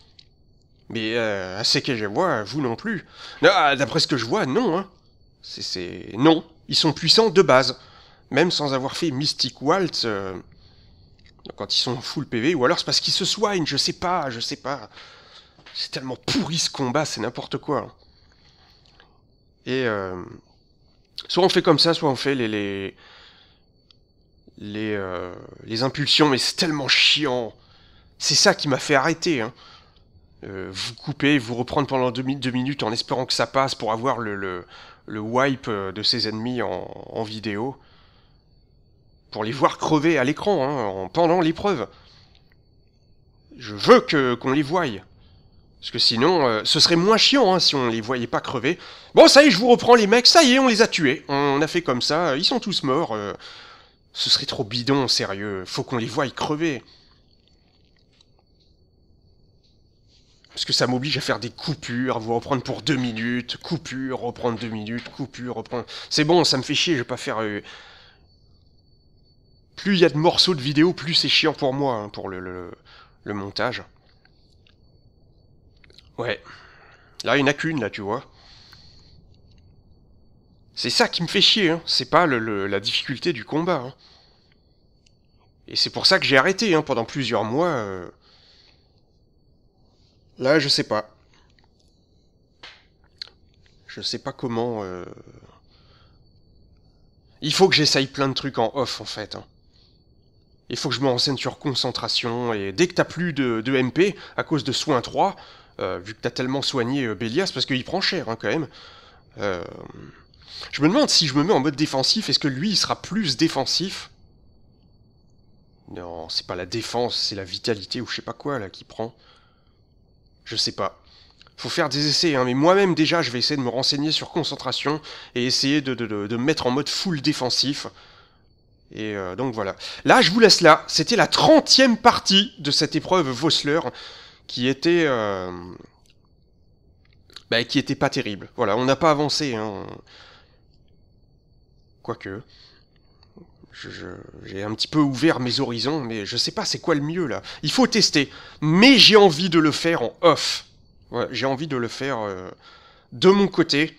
Mais euh, à ce que je vois, vous non plus. Ah, d'après ce que je vois, non. Hein. C'est, Non, ils sont puissants de base. Même sans avoir fait Mystic Waltz... Euh, quand ils sont full PV, ou alors c'est parce qu'ils se soignent, je sais pas, je sais pas. C'est tellement pourri ce combat, c'est n'importe quoi. Hein. Et... Euh, soit on fait comme ça, soit on fait les... les... Les, euh, les impulsions, mais c'est tellement chiant. C'est ça qui m'a fait arrêter. Hein. Euh, vous couper, vous reprendre pendant deux, minutes en espérant que ça passe pour avoir le, le, wipe euh, de ses ennemis en, vidéo. Pour les voir crever à l'écran, hein, pendant l'épreuve. Je veux que qu'on les voie. Parce que sinon, euh, ce serait moins chiant hein, si on les voyait pas crever. Bon, ça y est, je vous reprends les mecs, ça y est, on les a tués. On a fait comme ça, ils sont tous morts. ce serait trop bidon, sérieux. Faut qu'on les voie crever. parce que ça m'oblige à faire des coupures, à vous reprendre pour deux minutes, coupure, reprendre deux minutes, coupure, reprendre. C'est bon, ça me fait chier, je vais pas faire. Euh, plus il y a de morceaux de vidéo, plus c'est chiant pour moi, hein, pour le, montage. Ouais. Là, il n'y en a qu'une, là, tu vois. C'est ça qui me fait chier, hein. c'est pas la difficulté du combat. Hein. Et c'est pour ça que j'ai arrêté, pendant plusieurs mois. Euh, Là, je sais pas. Je sais pas comment... Euh, il faut que j'essaye plein de trucs en off, en fait. Hein. Il faut que je me renseigne sur concentration, et dès que t'as plus de, MP, à cause de soin 3, euh, vu que t'as tellement soigné euh, Bélias, parce qu'il prend cher, hein, quand même... Je me demande si je me mets en mode défensif, est-ce que lui, il sera plus défensif Non, c'est pas la défense, c'est la vitalité ou je sais pas quoi, là, qui prend. Je sais pas. Faut faire des essais, hein, mais moi-même déjà je vais essayer de me renseigner sur concentration et essayer de, de, mettre en mode full défensif. Et euh, donc voilà. Là, je vous laisse là. C'était la 30 partie de cette épreuve Vossler qui était. Euh, bah, qui était pas terrible. Voilà, on n'a pas avancé. Hein. Quoique j'ai un petit peu ouvert mes horizons, mais je sais pas c'est quoi le mieux là. Il faut tester, mais j'ai envie de le faire en off. j'ai envie de le faire euh, de mon côté,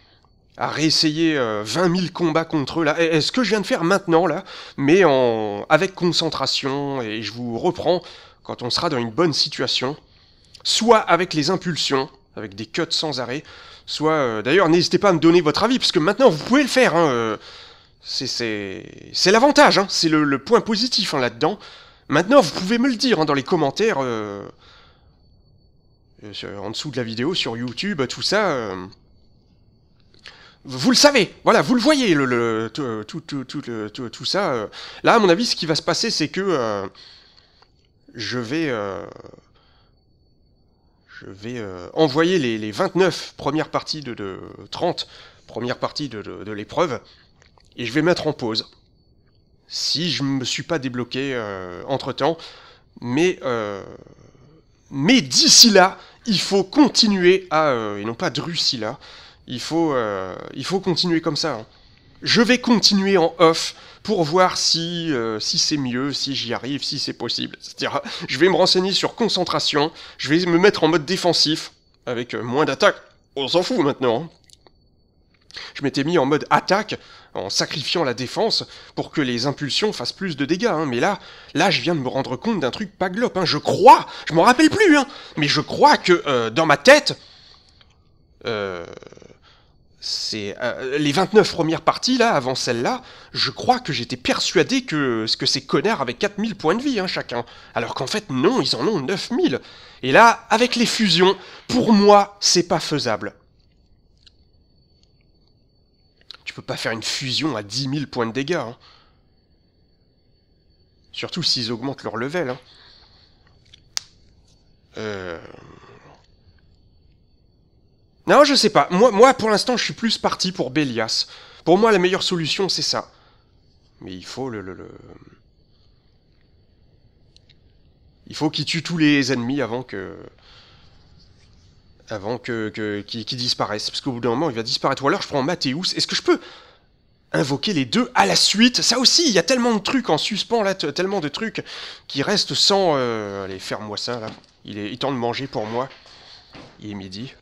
à réessayer 20 euh, 000 combats contre eux là. est ce que je viens de faire maintenant là, mais en avec concentration et je vous reprends quand on sera dans une bonne situation, soit avec les impulsions, avec des cuts sans arrêt, soit euh, d'ailleurs n'hésitez pas à me donner votre avis parce que maintenant vous pouvez le faire. Hein, c'est l'avantage, hein. c'est le, point positif hein, là-dedans. Maintenant, vous pouvez me le dire hein, dans les commentaires euh, euh, en dessous de la vidéo, sur YouTube, tout ça. Euh, vous le savez, voilà, vous le voyez, le, tout, ça. Là, à mon avis, ce qui va se passer, c'est que je vais, je vais envoyer les, 29 premières parties de, 30 premières parties de l'épreuve et je vais mettre en pause si je ne me suis pas débloqué euh, entre-temps. Mais, euh, mais d'ici là, il faut continuer à... Euh, et non pas Russie là, il faut, il faut continuer comme ça. Hein. Je vais continuer en off pour voir si, si c'est mieux, si j'y arrive, si c'est possible. etc. je vais me renseigner sur concentration, je vais me mettre en mode défensif, avec moins d'attaque. On s'en fout maintenant. Hein. Je m'étais mis en mode attaque, en sacrifiant la défense, pour que les impulsions fassent plus de dégâts, hein. mais là, là je viens de me rendre compte d'un truc pas hein. je crois, je m'en rappelle plus, hein. mais je crois que euh, dans ma tête, euh, c'est euh, les 29 premières parties là, avant celle-là, je crois que j'étais persuadé que, que ces connards avaient 4000 points de vie chacun, alors qu'en fait non, ils en ont 9000. Et là, avec les fusions, pour moi, c'est pas faisable. peux pas faire une fusion à 10 000 points de dégâts. Hein. Surtout s'ils augmentent leur level. Hein. Euh... Non, je sais pas. Moi, moi pour l'instant, je suis plus parti pour Belias. Pour moi, la meilleure solution, c'est ça. Mais il faut le... le, le... Il faut qu'il tue tous les ennemis avant que avant que, que qu'il disparaisse. Parce qu'au bout d'un moment, il va disparaître. Ou alors je prends Mathéus. Est-ce que je peux invoquer les deux à la suite Ça aussi, il y a tellement de trucs en suspens là, tellement de trucs qui restent sans... Euh, allez, ferme-moi ça là. Il est temps de manger pour moi. Il est midi.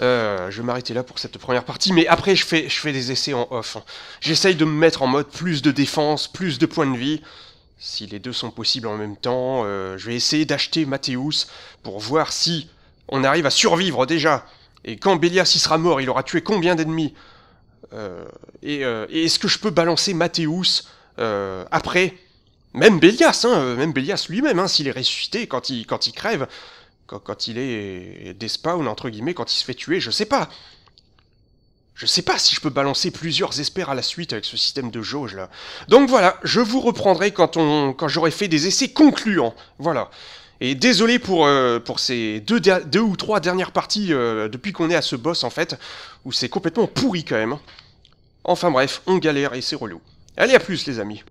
Euh, je vais m'arrêter là pour cette première partie, mais après je fais, je fais des essais en off. J'essaye de me mettre en mode plus de défense, plus de points de vie, si les deux sont possibles en même temps. Euh, je vais essayer d'acheter Mathéus pour voir si on arrive à survivre déjà. Et quand Bélias y sera mort, il aura tué combien d'ennemis euh, euh, Et, est-ce que je peux balancer Mathéus après Même Bélias, hein, même Bélias lui-même, hein, s'il est ressuscité, quand il, crève, quand, quand il est despawn, entre guillemets, quand il se fait tuer, je sais pas. Je sais pas si je peux balancer plusieurs espères à la suite avec ce système de jauge là. Donc voilà, je vous reprendrai quand, on, quand j'aurai fait des essais concluants. Voilà. Et désolé pour, euh, pour ces deux, deux, ou trois dernières parties euh, depuis qu'on est à ce boss en fait, où c'est complètement pourri quand même. Hein. Enfin bref, on galère et c'est relou. Allez à plus les amis